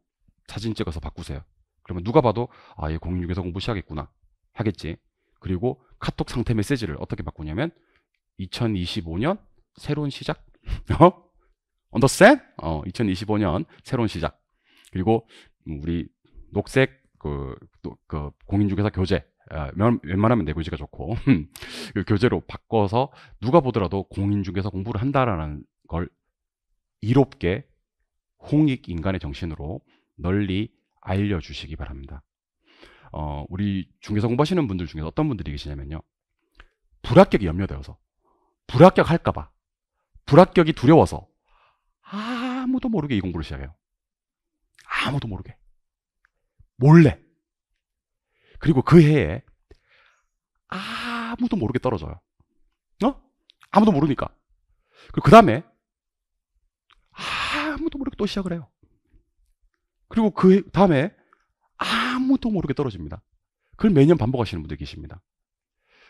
사진 찍어서 바꾸세요. 그러면 누가 봐도 아, 얘공1 6에서 공부 시작했구나 하겠지. 그리고 카톡 상태 메시지를 어떻게 바꾸냐면 2025년 새로운 시작. (laughs) 어? 언더셋? 어, 2025년 새로운 시작. 그리고 우리 녹색 그, 그 공인중개사 교재 아, 웬만하면 내고지가 좋고 (laughs) 그 교재로 바꿔서 누가 보더라도 공인중개사 공부를 한다라는 걸 이롭게 홍익 인간의 정신으로 널리 알려주시기 바랍니다. 어, 우리 중개사 공부하시는 분들 중에서 어떤 분들이 계시냐면요. 불합격이 염려되어서, 불합격 할까봐, 불합격이 두려워서 아무도 모르게 이 공부를 시작해요. 아무도 모르게. 몰래. 그리고 그 해에 아무도 모르게 떨어져요. 어? 아무도 모르니까. 그 다음에 아무도 모르게 또 시작을 해요. 그리고 그 다음에 아무도 모르게 떨어집니다. 그걸 매년 반복하시는 분들 계십니다.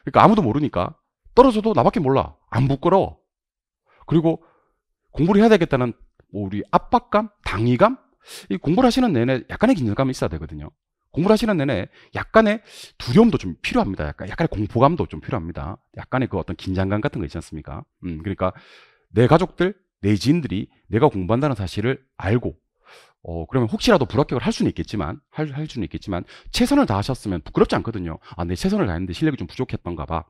그러니까 아무도 모르니까 떨어져도 나밖에 몰라. 안 부끄러워. 그리고 공부를 해야 되겠다는 뭐 우리 압박감, 당위감, 이 공부를 하시는 내내 약간의 긴장감이 있어야 되거든요. 공부를 하시는 내내 약간의 두려움도 좀 필요합니다. 약간, 약간의 공포감도 좀 필요합니다. 약간의 그 어떤 긴장감 같은 거 있지 않습니까? 음, 그러니까 내 가족들, 내 지인들이 내가 공부한다는 사실을 알고 어, 그러면 혹시라도 불합격을 할 수는 있겠지만, 할, 할 수는 있겠지만, 최선을 다하셨으면 부끄럽지 않거든요. 아, 내 최선을 다했는데 실력이 좀 부족했던가 봐.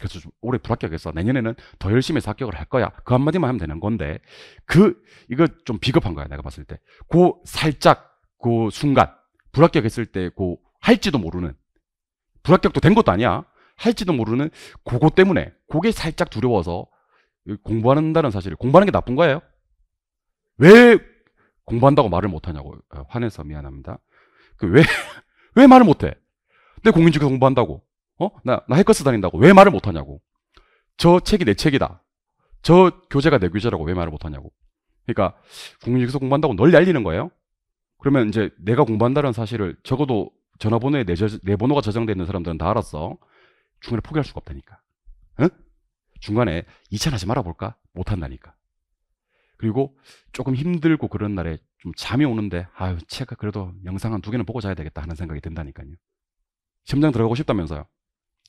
그래서 좀 올해 불합격해서 내년에는 더 열심히 해서 합격을 할 거야. 그 한마디만 하면 되는 건데, 그, 이거 좀 비겁한 거야. 내가 봤을 때. 그 살짝, 그 순간, 불합격했을 때, 그 할지도 모르는, 불합격도 된 것도 아니야. 할지도 모르는 그거 때문에, 그게 살짝 두려워서 공부한다는 사실을, 공부하는 게 나쁜 거예요. 왜 공부한다고 말을 못하냐고 예, 화내서 미안합니다. 그 왜 왜 (laughs) 말을 못해? 내 공인중개 공부한다고 어? 나, 나 해커스 다닌다고 왜 말을 못하냐고 저 책이 내 책이다 저 교재가 내 교재라고 왜 말을 못하냐고 그러니까 공인중개서 공부한다고 널리 알리는 거예요 그러면 이제 내가 공부한다는 사실을 적어도 전화번호에 내, 저, 내 번호가 저장되어 있는 사람들은 다 알았어 중간에 포기할 수가 없다니까 응? 중간에 이찬하지 말아볼까? 못한다니까 그리고 조금 힘들고 그런 날에 좀 잠이 오는데 아유 책 그래도 영상 한 두 개는 보고 자야 되겠다 하는 생각이 든다니까요. 심장 들어가고 싶다면서요.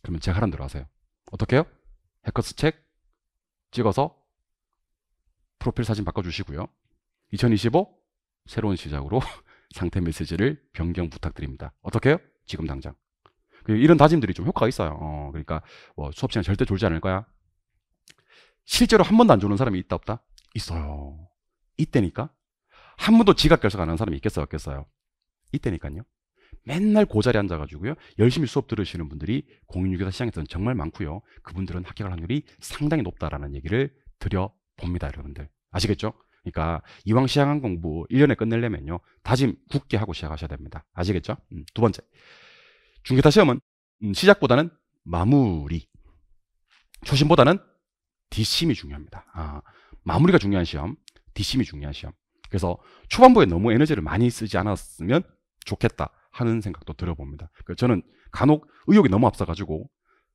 그러면 제 하란 대로 하세요. 어떻게 해요? 해커스 책 찍어서 프로필 사진 바꿔주시고요. 2025 새로운 시작으로 (laughs) 상태 메시지를 변경 부탁드립니다. 어떻게 해요? 지금 당장. 그 이런 다짐들이 좀 효과가 있어요. 어, 그러니까 뭐 수업 시간 절대 졸지 않을 거야. 실제로 한 번도 안 졸는 사람이 있다 없다? 있어요. 이때니까. 한 번도 지각 결석 안한 사람이 있겠어요, 없겠어요? 이때니까요. 맨날 고자리 그 앉아가지고요. 열심히 수업 들으시는 분들이 공인유교사 시장에서는 정말 많고요. 그분들은 합격할 확률이 상당히 높다라는 얘기를 드려봅니다, 여러분들. 아시겠죠? 그러니까 이왕 시작한 공부 1년에 끝내려면요. 다짐 굳게 하고 시작하셔야 됩니다. 아시겠죠? 음, 두 번째. 중개사 시험은 음, 시작보다는 마무리, 초심보다는 뒷심이 중요합니다. 아, 마무리가 중요한 시험, 디심이 중요한 시험. 그래서 초반부에 너무 에너지를 많이 쓰지 않았으면 좋겠다 하는 생각도 들어봅니다. 저는 간혹 의욕이 너무 앞서가지고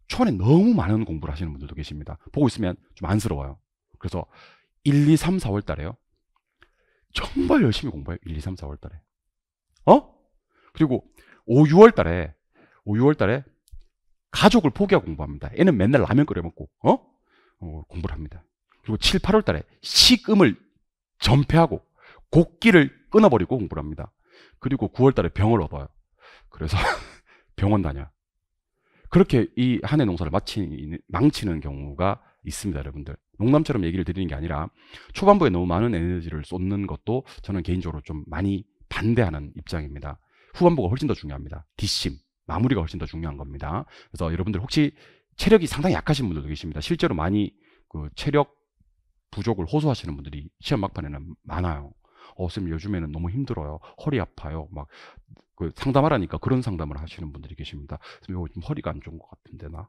초반에 너무 많은 공부를 하시는 분들도 계십니다. 보고 있으면 좀 안쓰러워요. 그래서 1, 2, 3, 4월 달에요. 정말 열심히 공부해요. 1, 2, 3, 4월 달에. 어? 그리고 5, 6월 달에, 5, 6월 달에 가족을 포기하고 공부합니다. 애는 맨날 라면 끓여 먹고, 어? 어 공부를 합니다. 그리고 7, 8월 달에 식음을 전폐하고 곡기를 끊어버리고 공부를 합니다. 그리고 9월 달에 병을 얻어요. 그래서 (laughs) 병원 다녀. 그렇게 이 한해 농사를 마치는, 망치는 경우가 있습니다, 여러분들. 농담처럼 얘기를 드리는 게 아니라 초반부에 너무 많은 에너지를 쏟는 것도 저는 개인적으로 좀 많이 반대하는 입장입니다. 후반부가 훨씬 더 중요합니다. 뒷심, 마무리가 훨씬 더 중요한 겁니다. 그래서 여러분들 혹시 체력이 상당히 약하신 분들도 계십니다. 실제로 많이 그 체력 부족을 호소하시는 분들이 시험 막판에는 많아요. 어, 쌤 요즘에는 너무 힘들어요. 허리 아파요. 막 그 상담하라니까 그런 상담을 하시는 분들이 계십니다. 쌤 요즘 허리가 안 좋은 것 같은데 나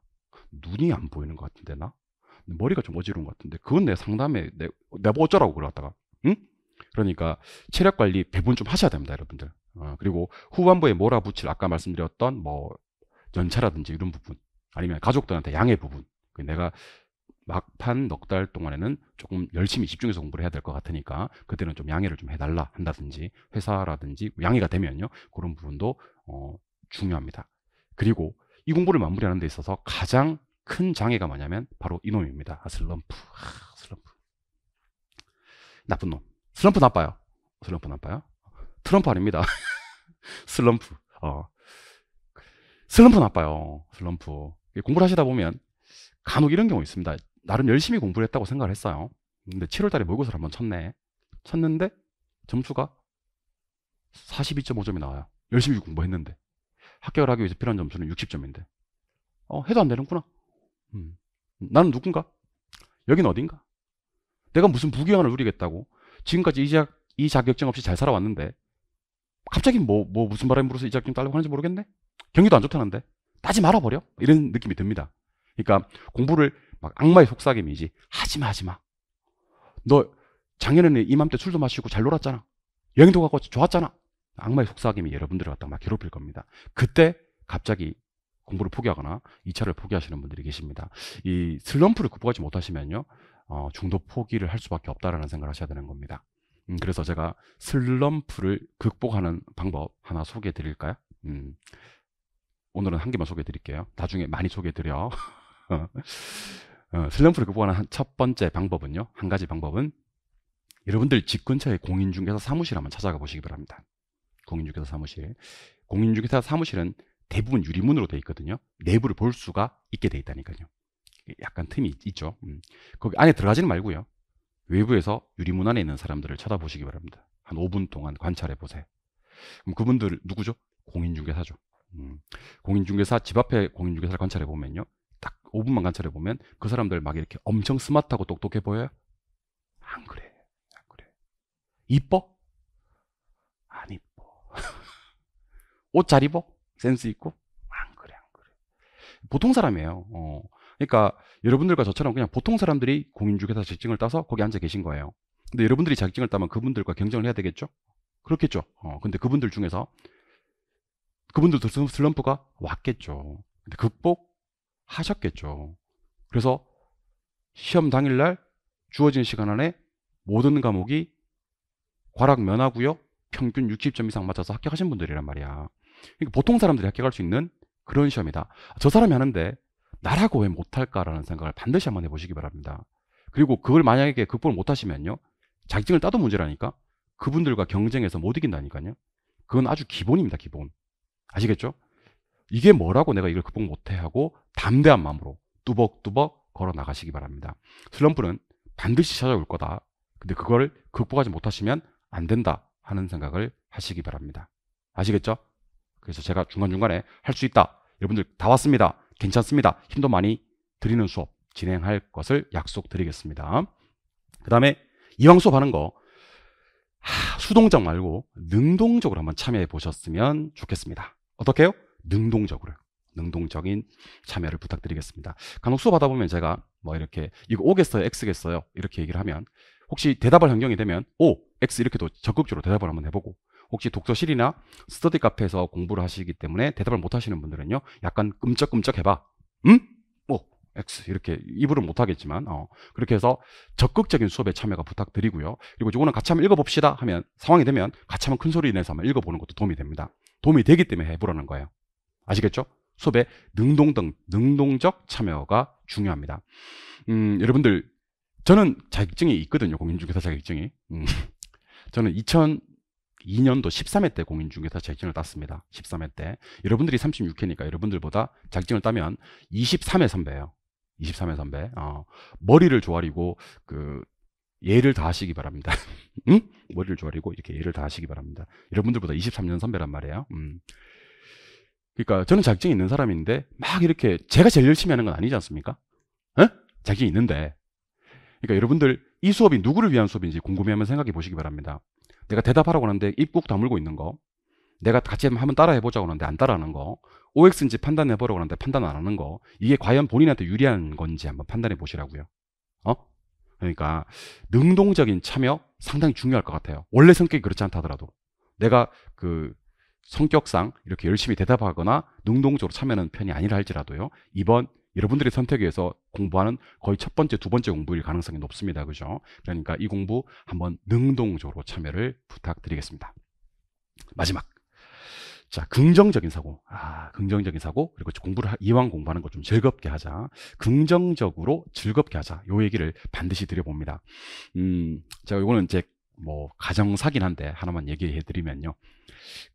눈이 안 보이는 것 같은데 나 머리가 좀 어지러운 것 같은데 그건 내 상담에 내, 내가 어쩌라고 그러다가 응? 그러니까 체력 관리 배분 좀 하셔야 됩니다, 여러분들. 어, 그리고 후반부에 몰아붙일 아까 말씀드렸던 뭐 연차라든지 이런 부분 아니면 가족들한테 양해 부분 그 내가 막판 넉 달 동안에는 조금 열심히 집중해서 공부를 해야 될 것 같으니까 그때는 좀 양해를 좀 해달라 한다든지 회사라든지 양해가 되면요 그런 부분도 어, 중요합니다. 그리고 이 공부를 마무리하는 데 있어서 가장 큰 장애가 뭐냐면 바로 이놈입니다. 아, 슬럼프, 아, 슬럼프. 나쁜 놈. 슬럼프 나빠요. 슬럼프 나빠요. 트럼프 아닙니다. (laughs) 슬럼프. 어. 슬럼프 나빠요. 슬럼프. 공부를 하시다 보면 간혹 이런 경우 있습니다. 나름 열심히 공부를 했다고 생각을 했어요. 근데 7월 달에 모의고사를 한 번 쳤네. 쳤는데 점수가 42.5점이 나와요. 열심히 공부했는데. 합격을 하기 위해서 필요한 점수는 60점인데. 어, 해도 안 되는구나. 음. 나는 누군가? 여긴 어딘가? 내가 무슨 부귀환을를 누리겠다고 지금까지 이, 자, 이 자격증 없이 잘 살아왔는데 갑자기 뭐, 뭐 무슨 바람이 불어서 이 자격증 따려고 하는지 모르겠네? 경기도 안 좋다는데? 따지 말아버려? 이런 느낌이 듭니다. 그러니까 공부를 막 악마의 속삭임이지. 하지마, 하지마. 너 작년에는 이맘때 술도 마시고 잘 놀았잖아. 여행도 가고 좋았잖아. 악마의 속삭임이 여러분들을 갖다 막 괴롭힐 겁니다. 그때 갑자기 공부를 포기하거나 2차를 포기하시는 분들이 계십니다. 이 슬럼프를 극복하지 못하시면요. 어, 중도 포기를 할 수밖에 없다라는 생각을 하셔야 되는 겁니다. 음, 그래서 제가 슬럼프를 극복하는 방법 하나 소개해 드릴까요? 음, 오늘은 한 개만 소개해 드릴게요. 나중에 많이 소개해 드려. (laughs) 어, 슬럼프를 극복하는 첫 번째 방법은요. 한 가지 방법은 여러분들 집 근처에 공인중개사 사무실 한번 찾아가 보시기 바랍니다. 공인중개사 사무실. 공인중개사 사무실은 대부분 유리문으로 되어 있거든요. 내부를 볼 수가 있게 되어 있다니까요. 약간 틈이 있, 죠 음. 거기 안에 들어가지는 말고요. 외부에서 유리문 안에 있는 사람들을 쳐다보시기 바랍니다. 한 5분 동안 관찰해 보세요. 그럼 그분들 누구죠? 공인중개사죠. 음. 공인중개사 집 앞에 공인중개사를 관찰해 보면요. 5분만 관찰해 보면 그 사람들 막 이렇게 엄청 스마트하고 똑똑해 보여요? 안 그래. 안 그래. 이뻐? 안 이뻐. (laughs) 옷 잘 입어? 센스 있고? 안 그래, 안 그래. 보통 사람이에요. 어. 그러니까 여러분들과 저처럼 그냥 보통 사람들이 공인중개사 직격증을 따서 거기 앉아 계신 거예요. 근데 여러분들이 자격증을 따면 그분들과 경쟁을 해야 되겠죠? 그렇겠죠. 어, 근데 그분들 중에서 그분들도 슬럼프가 왔겠죠. 근데 극복 하셨겠죠. 그래서 시험 당일날 주어진 시간 안에 모든 과목이 과락 면하고요. 평균 60점 이상 맞아서 합격하신 분들이란 말이야. 그러니까 보통 사람들이 합격할 수 있는 그런 시험이다. 저 사람이 하는데 나라고 왜 못할까라는 생각을 반드시 한번 해보시기 바랍니다. 그리고 그걸 만약에 극복을 못하시면요. 자격증을 따도 문제라니까 그분들과 경쟁해서 못 이긴다니까요. 그건 아주 기본입니다. 기본. 아시겠죠? 이게 뭐라고 내가 이걸 극복 못해 하고 담대한 마음으로 뚜벅뚜벅 걸어 나가시기 바랍니다. 슬럼프는 반드시 찾아올 거다. 근데 그걸 극복하지 못하시면 안 된다 하는 생각을 하시기 바랍니다. 아시겠죠? 그래서 제가 중간중간에 할 수 있다. 여러분들 다 왔습니다. 괜찮습니다. 힘도 많이 드리는 수업 진행할 것을 약속드리겠습니다. 그 다음에 이왕 수업하는 거 하, 수동적 말고 능동적으로 한번 참여해 보셨으면 좋겠습니다. 어떻게요? 능동적으로 능동적인 참여를 부탁드리겠습니다. 간혹 수업 하다 보면 제가 뭐 이렇게 이거 오겠어요, X겠어요 이렇게 얘기를 하면 혹시 대답할 환경이 되면 O, X 이렇게도 적극적으로 대답을 한번 해보고 혹시 독서실이나 스터디 카페에서 공부를 하시기 때문에 대답을 못 하시는 분들은요 약간 끔적끔적 해봐 음? 오, X 이렇게 입으로 못 하겠지만 어, 그렇게 해서 적극적인 수업에 참여가 부탁드리고요 그리고 이거는 같이 한번 읽어봅시다 하면 상황이 되면 같이 한번 큰 소리 내서 한번 읽어보는 것도 도움이 됩니다 도움이 되기 때문에 해보라는 거예요 아시겠죠? 수업에 능동 등 능동적 참여가 중요합니다. 음, 여러분들 저는 자격증이 있거든요. 공인중개사 자격증이. 음, (laughs) 저는 2002년도 13회 때 공인중개사 자격증을 땄습니다. 13회 때. 여러분들이 36회니까 여러분들보다 자격증을 따면 23회 선배예요. 23회 선배. 어, 머리를 조아리고 그 예를 다 하시기 바랍니다. (laughs) 응? 머리를 조아리고 이렇게 예를 다 하시기 바랍니다. 여러분들보다 23년 선배란 말이에요. 음. 그러니까 저는 자격증이 있는 사람인데 막 이렇게 제가 제일 열심히 하는 건 아니지 않습니까? 에? 어? 자격증 있는데. 그러니까 여러분들 이 수업이 누구를 위한 수업인지 궁금해하면 생각해 보시기 바랍니다. 내가 대답하라고 하는데 입국 다물고 있는 거. 내가 같이 한번 따라 해보자고 하는데 안 따라하는 거. OX인지 판단해 보라고 하는데 판단 안 하는 거. 이게 과연 본인한테 유리한 건지 한번 판단해 보시라고요. 어? 그러니까 능동적인 참여 상당히 중요할 것 같아요. 원래 성격이 그렇지 않다 하더라도. 내가 그 성격상 이렇게 열심히 대답하거나 능동적으로 참여하는 편이 아니라 할지라도요. 이번 여러분들의 선택에 해서 공부하는 거의 첫 번째, 두 번째 공부일 가능성이 높습니다. 그죠? 그러니까 이 공부 한번 능동적으로 참여를 부탁드리겠습니다. 마지막. 자, 긍정적인 사고. 아, 긍정적인 사고. 그리고 공부를, 이왕 공부하는 것 좀 즐겁게 하자. 긍정적으로 즐겁게 하자. 요 얘기를 반드시 드려봅니다. 음, 자, 요거는 이제 뭐 가정사긴 한데 하나만 얘기해 드리면요.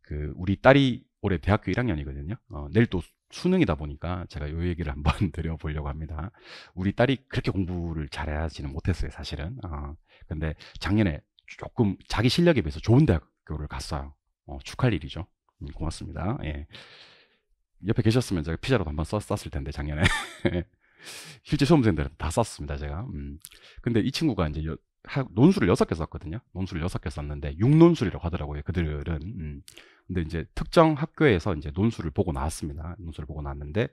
그 우리 딸이 올해 대학교 1학년이거든요. 어, 내일 또 수능이다 보니까 제가 요 얘기를 한번 (laughs) 드려보려고 합니다. 우리 딸이 그렇게 공부를 잘하지는 못했어요, 사실은. 어, 근데 작년에 조금 자기 실력에 비해서 좋은 대학교를 갔어요. 어, 축할 일이죠. 음, 고맙습니다. 예. 옆에 계셨으면 제가 피자로도 한번 썼을 텐데, 작년에. 실제 (laughs) 수험생들은 다썼습니다 제가. 음. 근데 이 친구가 이제 하, 논술을 여섯 개 썼거든요. 논술을 여섯 개 썼는데 육논술이라고 하더라고요. 그들은. 음. 근데 이제 특정 학교에서 이제 논술을 보고 나왔습니다. 논술을 보고 나왔는데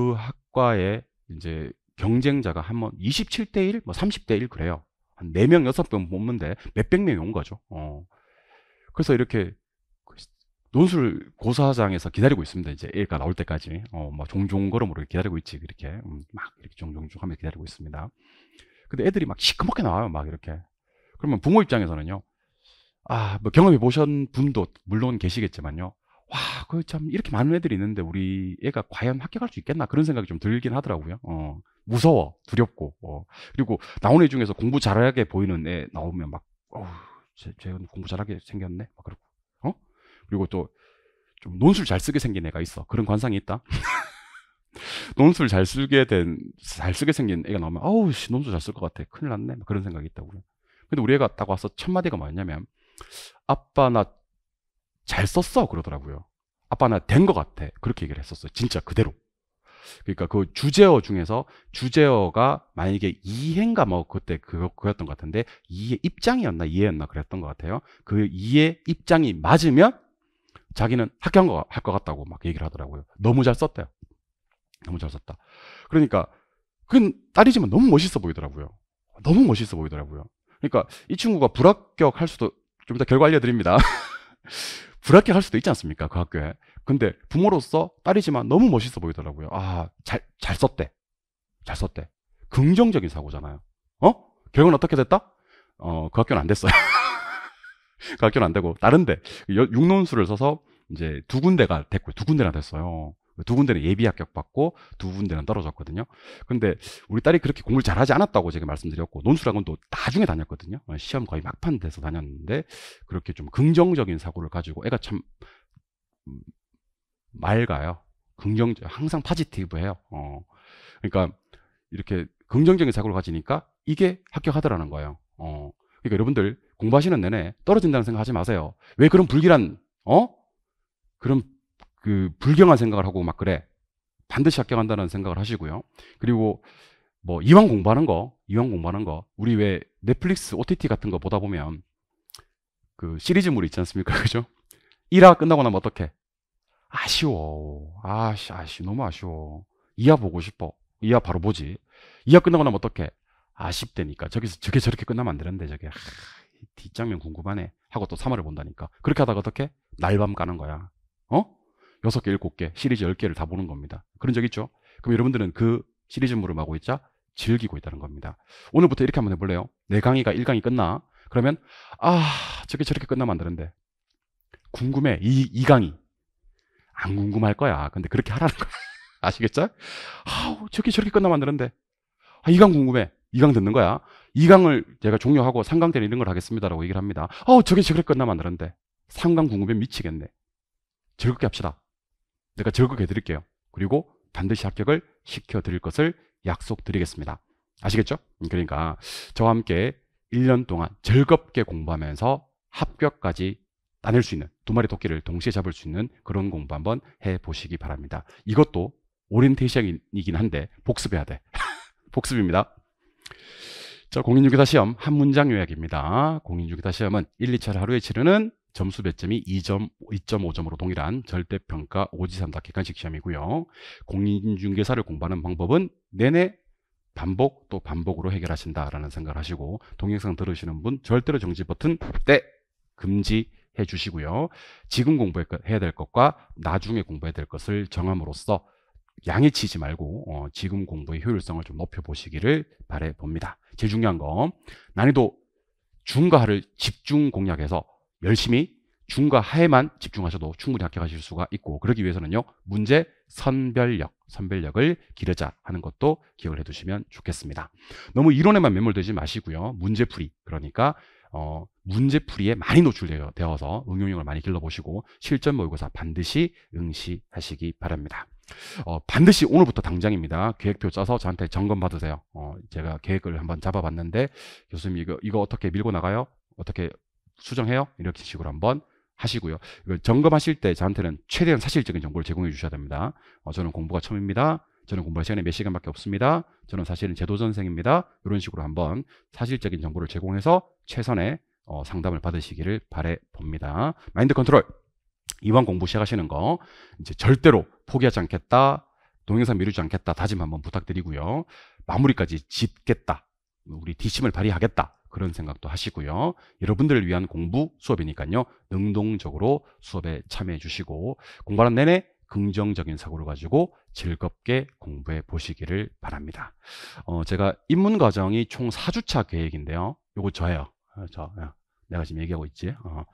그 학과에 이제 경쟁자가 한 번 27대 1, 뭐 30대 1 그래요. 한 4명, 6명 뽑는데 몇백 명이 온 거죠. 어. 그래서 이렇게 그 논술 고사장에서 기다리고 있습니다. 이제 A가 나올 때까지. 어, 뭐 종종 걸음으로 기다리고 있지. 이렇게. 음, 막 이렇게 종종종 하며 기다리고 있습니다. 근데 애들이 막 시커멓게 나와요. 막 이렇게. 그러면 부모 입장에서는요. 아, 뭐 경험해 보신 분도 물론 계시겠지만요. 와, 그 참 이렇게 많은 애들이 있는데 우리 애가 과연 합격할 수 있겠나 그런 생각이 좀 들긴 하더라고요. 어, 무서워, 두렵고. 어. 그리고 나온 애 중에서 공부 잘하게 보이는 애 나오면 막, 어우, 쟤, 공부 잘하게 생겼네. 막 그러고. 어? 그리고 또 좀 논술 잘 쓰게 생긴 애가 있어. 그런 관상이 있다. 논술 잘 쓰게 된, 잘 쓰게 생긴 애가 나오면, 아우, 씨, 논술 잘 쓸 것 같아. 큰일 났네. 막 그런 생각이 있다고요. 근데 우리 애가 딱 와서 첫마디가 뭐였냐면, 아빠 나 잘 썼어. 그러더라고요. 아빠 나 된 것 같아. 그렇게 얘기를 했었어요. 진짜 그대로. 그러니까 그 주제어 중에서 주제어가 만약에 이해인가 뭐 그때 그거, 그였던 것 같은데 이해 입장이었나 이해였나 그랬던 것 같아요. 그 이해 입장이 맞으면 자기는 합격한 거할것 같다고 막 얘기를 하더라고요. 너무 잘 썼대요. 너무 잘 썼다. 그러니까 그건 딸이지만 너무 멋있어 보이더라고요. 너무 멋있어 보이더라고요. 그러니까 이 친구가 불합격할 수도 좀 이따 결과 알려드립니다. (laughs) 불합격할 수도 있지 않습니까? 그 학교에. 근데 부모로서 딸이지만 너무 멋있어 보이더라고요. 아, 잘, 잘 썼대. 잘 썼대. 긍정적인 사고잖아요. 어? 결과는 어떻게 됐다? 어, 그 학교는 안 됐어요. (laughs) 그 학교는 안 되고, 다른데, 육논술을 써서 이제 두 군데가 됐고요. 두 군데나 됐어요. 두 군데는 예비 합격받고 두 군데는 떨어졌거든요. 근데 우리 딸이 그렇게 공부를 잘하지 않았다고 제가 말씀드렸고 논술학원도 나중에 다녔거든요. 어, 시험 거의 막판 돼서 다녔는데 그렇게 좀 긍정적인 사고를 가지고 애가 참 음, 맑아요. 긍정 적 항상 파지티브해요. 어. 그러니까 이렇게 긍정적인 사고를 가지니까 이게 합격하더라는 거예요. 어. 그러니까 여러분들 공부하시는 내내 떨어진다는 생각하지 마세요. 왜 그런 불길한 어? 그런 그 불경한 생각을 하고 막 그래. 반드시 합격한다는 생각을 하시고요. 그리고 뭐 이왕 공부하는 거, 이왕 공부하는 거, 우리 왜 넷플릭스 OTT 같은 거 보다 보면 그 시리즈물 있지 않습니까? (laughs) 그죠? 1화 끝나고 나면 어떡해? 아쉬워. 아씨, 아씨, 너무 아쉬워. 2화 보고 싶어. 2화 바로 보지. 2화 끝나고 나면 어떡해? 아쉽다니까. 저기서 저게 저렇게 끝나면 안 되는데, 저게. 하, 뒷장면 궁금하네. 하고 또 3화를 본다니까. 그렇게 하다가 어떻게? 날밤 까는 거야. 어? 6개7개 시리즈 1 0개를다 보는 겁니다. 그런 적 있죠? 그럼 여러분들은 그 시리즈 물을마고 있자 즐기고 있다는 겁니다. 오늘부터 이렇게 한번 해볼래요? 내 강의가 1강이 끝나? 그러면 아 저게 저렇게 끝나면 안 되는데 궁금해 이, 이 강의 안 궁금할 거야. 근데 그렇게 하라는 거야. (laughs) 아시겠죠? 아우 저게 저렇게 끝나면 안 되는데 아, 2강 궁금해. 2강 듣는 거야. 2강을 제가 종료하고 3강 때는 이런 걸 하겠습니다라고 얘기를 합니다. 아우 저게 저렇게 끝나면 안 되는데 3강 궁금해 미치겠네. 즐겁게 합시다. 제가 적극해 드릴게요. 그리고 반드시 합격을 시켜 드릴 것을 약속드리겠습니다. 아시겠죠? 그러니까 저와 함께 1년 동안 즐겁게 공부하면서 합격까지 따낼 수 있는 두 마리 토끼를 동시에 잡을 수 있는 그런 공부 한번 해보시기 바랍니다. 이것도 오리엔테이션이긴 한데 복습해야 돼. (laughs) 복습입니다. 자, 공인중개사 시험 한 문장 요약입니다. 공인중개사 시험은 1, 2차를 하루에 치르는 점수 배점이 2점, 2.5점으로 동일한 절대평가 오지삼다 객관식 시험이고요. 공인중개사를 공부하는 방법은 내내 반복 또 반복으로 해결하신다라는 생각을 하시고 동영상 들으시는 분 절대로 정지 버튼 때 네 금지 해주시고요. 지금 공부해야 될 것과 나중에 공부해야 될 것을 정함으로써 양해치지 말고 어, 지금 공부의 효율성을 좀 높여보시기를 바래봅니다. 제일 중요한 건 난이도 중과를 집중 공략해서 열심히 중과 하에만 집중하셔도 충분히 합격하실 수가 있고 그러기 위해서는요 문제 선별력 선별력을 기르자 하는 것도 기억을 해두시면 좋겠습니다 너무 이론에만 매몰되지 마시고요 문제풀이 그러니까 어, 문제풀이에 많이 노출되어서 응용력을 많이 길러보시고 실전 모의고사 반드시 응시하시기 바랍니다 어, 반드시 오늘부터 당장입니다. 계획표 짜서 저한테 점검 받으세요. 어, 제가 계획을 한번 잡아봤는데 교수님 이거 이거 어떻게 밀고 나가요? 어떻게 수정해요. 이렇게 식으로 한번 하시고요. 이걸 점검하실 때 저한테는 최대한 사실적인 정보를 제공해 주셔야 됩니다. 어, 저는 공부가 처음입니다. 저는 공부할 시간이 몇 시간밖에 없습니다. 저는 사실은 제도전생입니다. 이런 식으로 한번 사실적인 정보를 제공해서 최선의 어, 상담을 받으시기를 바래 봅니다. 마인드 컨트롤 이왕 공부 시작하시는 거 이제 절대로 포기하지 않겠다. 동영상 미루지 않겠다. 다짐 한번 부탁드리고요. 마무리까지 짓겠다. 우리 디심을 발휘하겠다. 그런 생각도 하시고요. 여러분들을 위한 공부 수업이니까요. 능동적으로 수업에 참여해 주시고 공부하는 내내 긍정적인 사고를 가지고 즐겁게 공부해 보시기를 바랍니다. 어, 제가 입문 과정이 총 4주차 계획인데요. 요거 저예요. 어, 저 어, 내가 지금 얘기하고 있지. 어,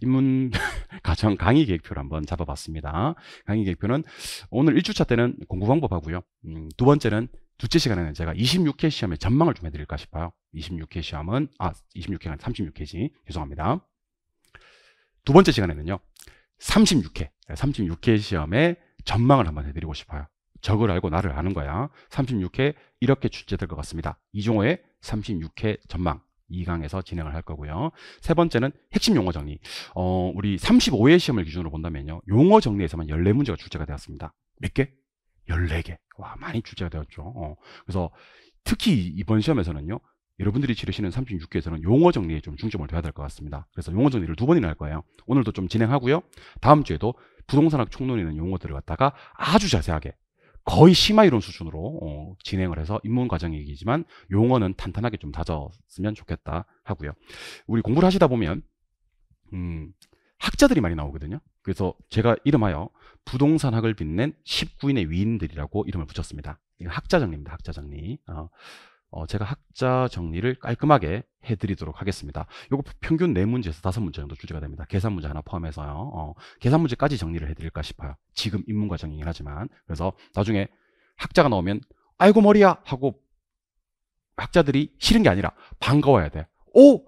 입문 (laughs) 과정 강의 계획표를 한번 잡아봤습니다. 강의 계획표는 오늘 1주차 때는 공부 방법 하고요. 음, 두 번째는 둘째 시간에는 제가 26회 시험에 전망을 좀 해드릴까 싶어요. 26회 시험은 아 26회가 36회지 죄송합니다. 두 번째 시간에는요. 36회 36회 시험에 전망을 한번 해드리고 싶어요. 적을 알고 나를 아는 거야. 36회 이렇게 출제될 것 같습니다. 이종호의 36회 전망 2강에서 진행을 할 거고요. 세 번째는 핵심 용어 정리. 어, 우리 35회 시험을 기준으로 본다면요. 용어 정리에서만 14문제가 출제가 되었습니다. 몇 개? 14개. 와, 많이 출제가 되었죠. 어. 그래서 특히 이번 시험에서는요. 여러분들이 치르시는 36개에서는 용어 정리에 좀 중점을 둬야 될 것 같습니다. 그래서 용어 정리를 두 번이나 할 거예요. 오늘도 좀 진행하고요. 다음 주에도 부동산학 총론에는 용어들을 갖다가 아주 자세하게 거의 심화이론 수준으로 어, 진행을 해서 입문 과정얘기지만 용어는 탄탄하게 좀 다졌으면 좋겠다 하고요. 우리 공부를 하시다 보면 음, 학자들이 많이 나오거든요. 그래서 제가 이름하여 부동산학을 빛낸 19인의 위인들이라고 이름을 붙였습니다. 학자 정리입니다. 학자 정리. 어, 어, 제가 학자 정리를 깔끔하게 해드리도록 하겠습니다. 이거 평균 4문제에서 5문제 정도 출제가 됩니다. 계산 문제 하나 포함해서요. 어, 계산 문제까지 정리를 해드릴까 싶어요. 지금 인문과정이긴 하지만. 그래서 나중에 학자가 나오면 아이고 머리야 하고 학자들이 싫은 게 아니라 반가워야 돼. 오!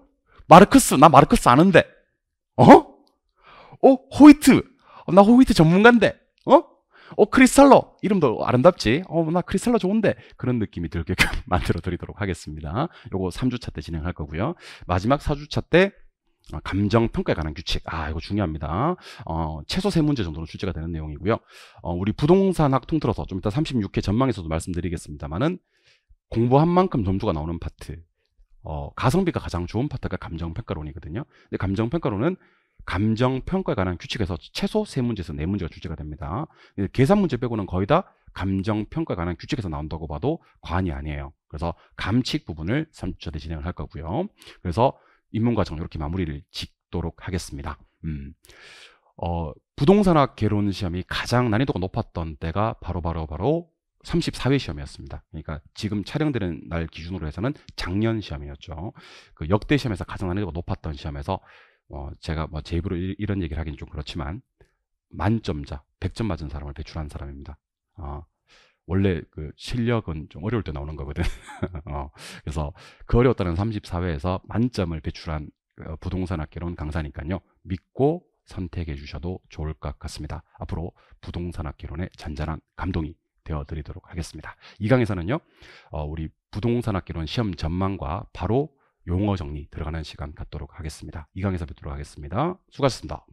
마르크스! 나 마르크스 아는데! 어? 어? 호이트! 어, 나 호이트 전문가인데! 어? 어, 크리스탈러! 이름도 아름답지? 어, 나 크리스탈러 좋은데! 그런 느낌이 들게끔 (laughs) 만들어 드리도록 하겠습니다. 요거 3주차 때 진행할 거고요. 마지막 4주차 때 어, 감정 평가에 관한 규칙. 아, 이거 중요합니다. 어, 최소 3 문제 정도로 출제가 되는 내용이고요. 어, 우리 부동산학 통틀어서 좀 이따 36회 전망에서도 말씀드리겠습니다만은 공부한 만큼 점수가 나오는 파트. 어, 가성비가 가장 좋은 파트가 감정평가론이거든요. 근데 감정평가론은 감정 평가에 관한 규칙에서 최소 3문제에서4문제가 출제가 됩니다. 계산 문제 빼고는 거의 다 감정 평가에 관한 규칙에서 나온다고 봐도 과언이 아니에요. 그래서 감칙 부분을 3주차 때 진행을 할 거고요. 그래서 인문과정 이렇게 마무리를 짓도록 하겠습니다. 음. 어, 부동산학 개론 시험이 가장 난이도가 높았던 때가 바로바로 바로, 바로 34회 시험이었습니다. 그러니까 지금 촬영되는 날 기준으로 해서는 작년 시험이었죠. 그 역대 시험에서 가장 난이도가 높았던 시험에서 어, 제가 뭐 제 입으로 이, 런 얘기를 하긴 좀 그렇지만 만점자, 100점 맞은 사람을 배출한 사람입니다. 어, 원래 그 실력은 좀 어려울 때 나오는 거거든. (laughs) 어, 그래서 그 어려웠다는 34회에서 만점을 배출한 어, 부동산 학개론 강사니까요. 믿고 선택해 주셔도 좋을 것 같습니다. 앞으로 부동산 학개론의 잔잔한 감동이 되어 드리도록 하겠습니다. 이 강에서는요. 어, 우리 부동산 학개론 시험 전망과 바로 용어 정리 들어가는 시간 갖도록 하겠습니다. 이 강에서 뵙도록 하겠습니다. 수고하셨습니다.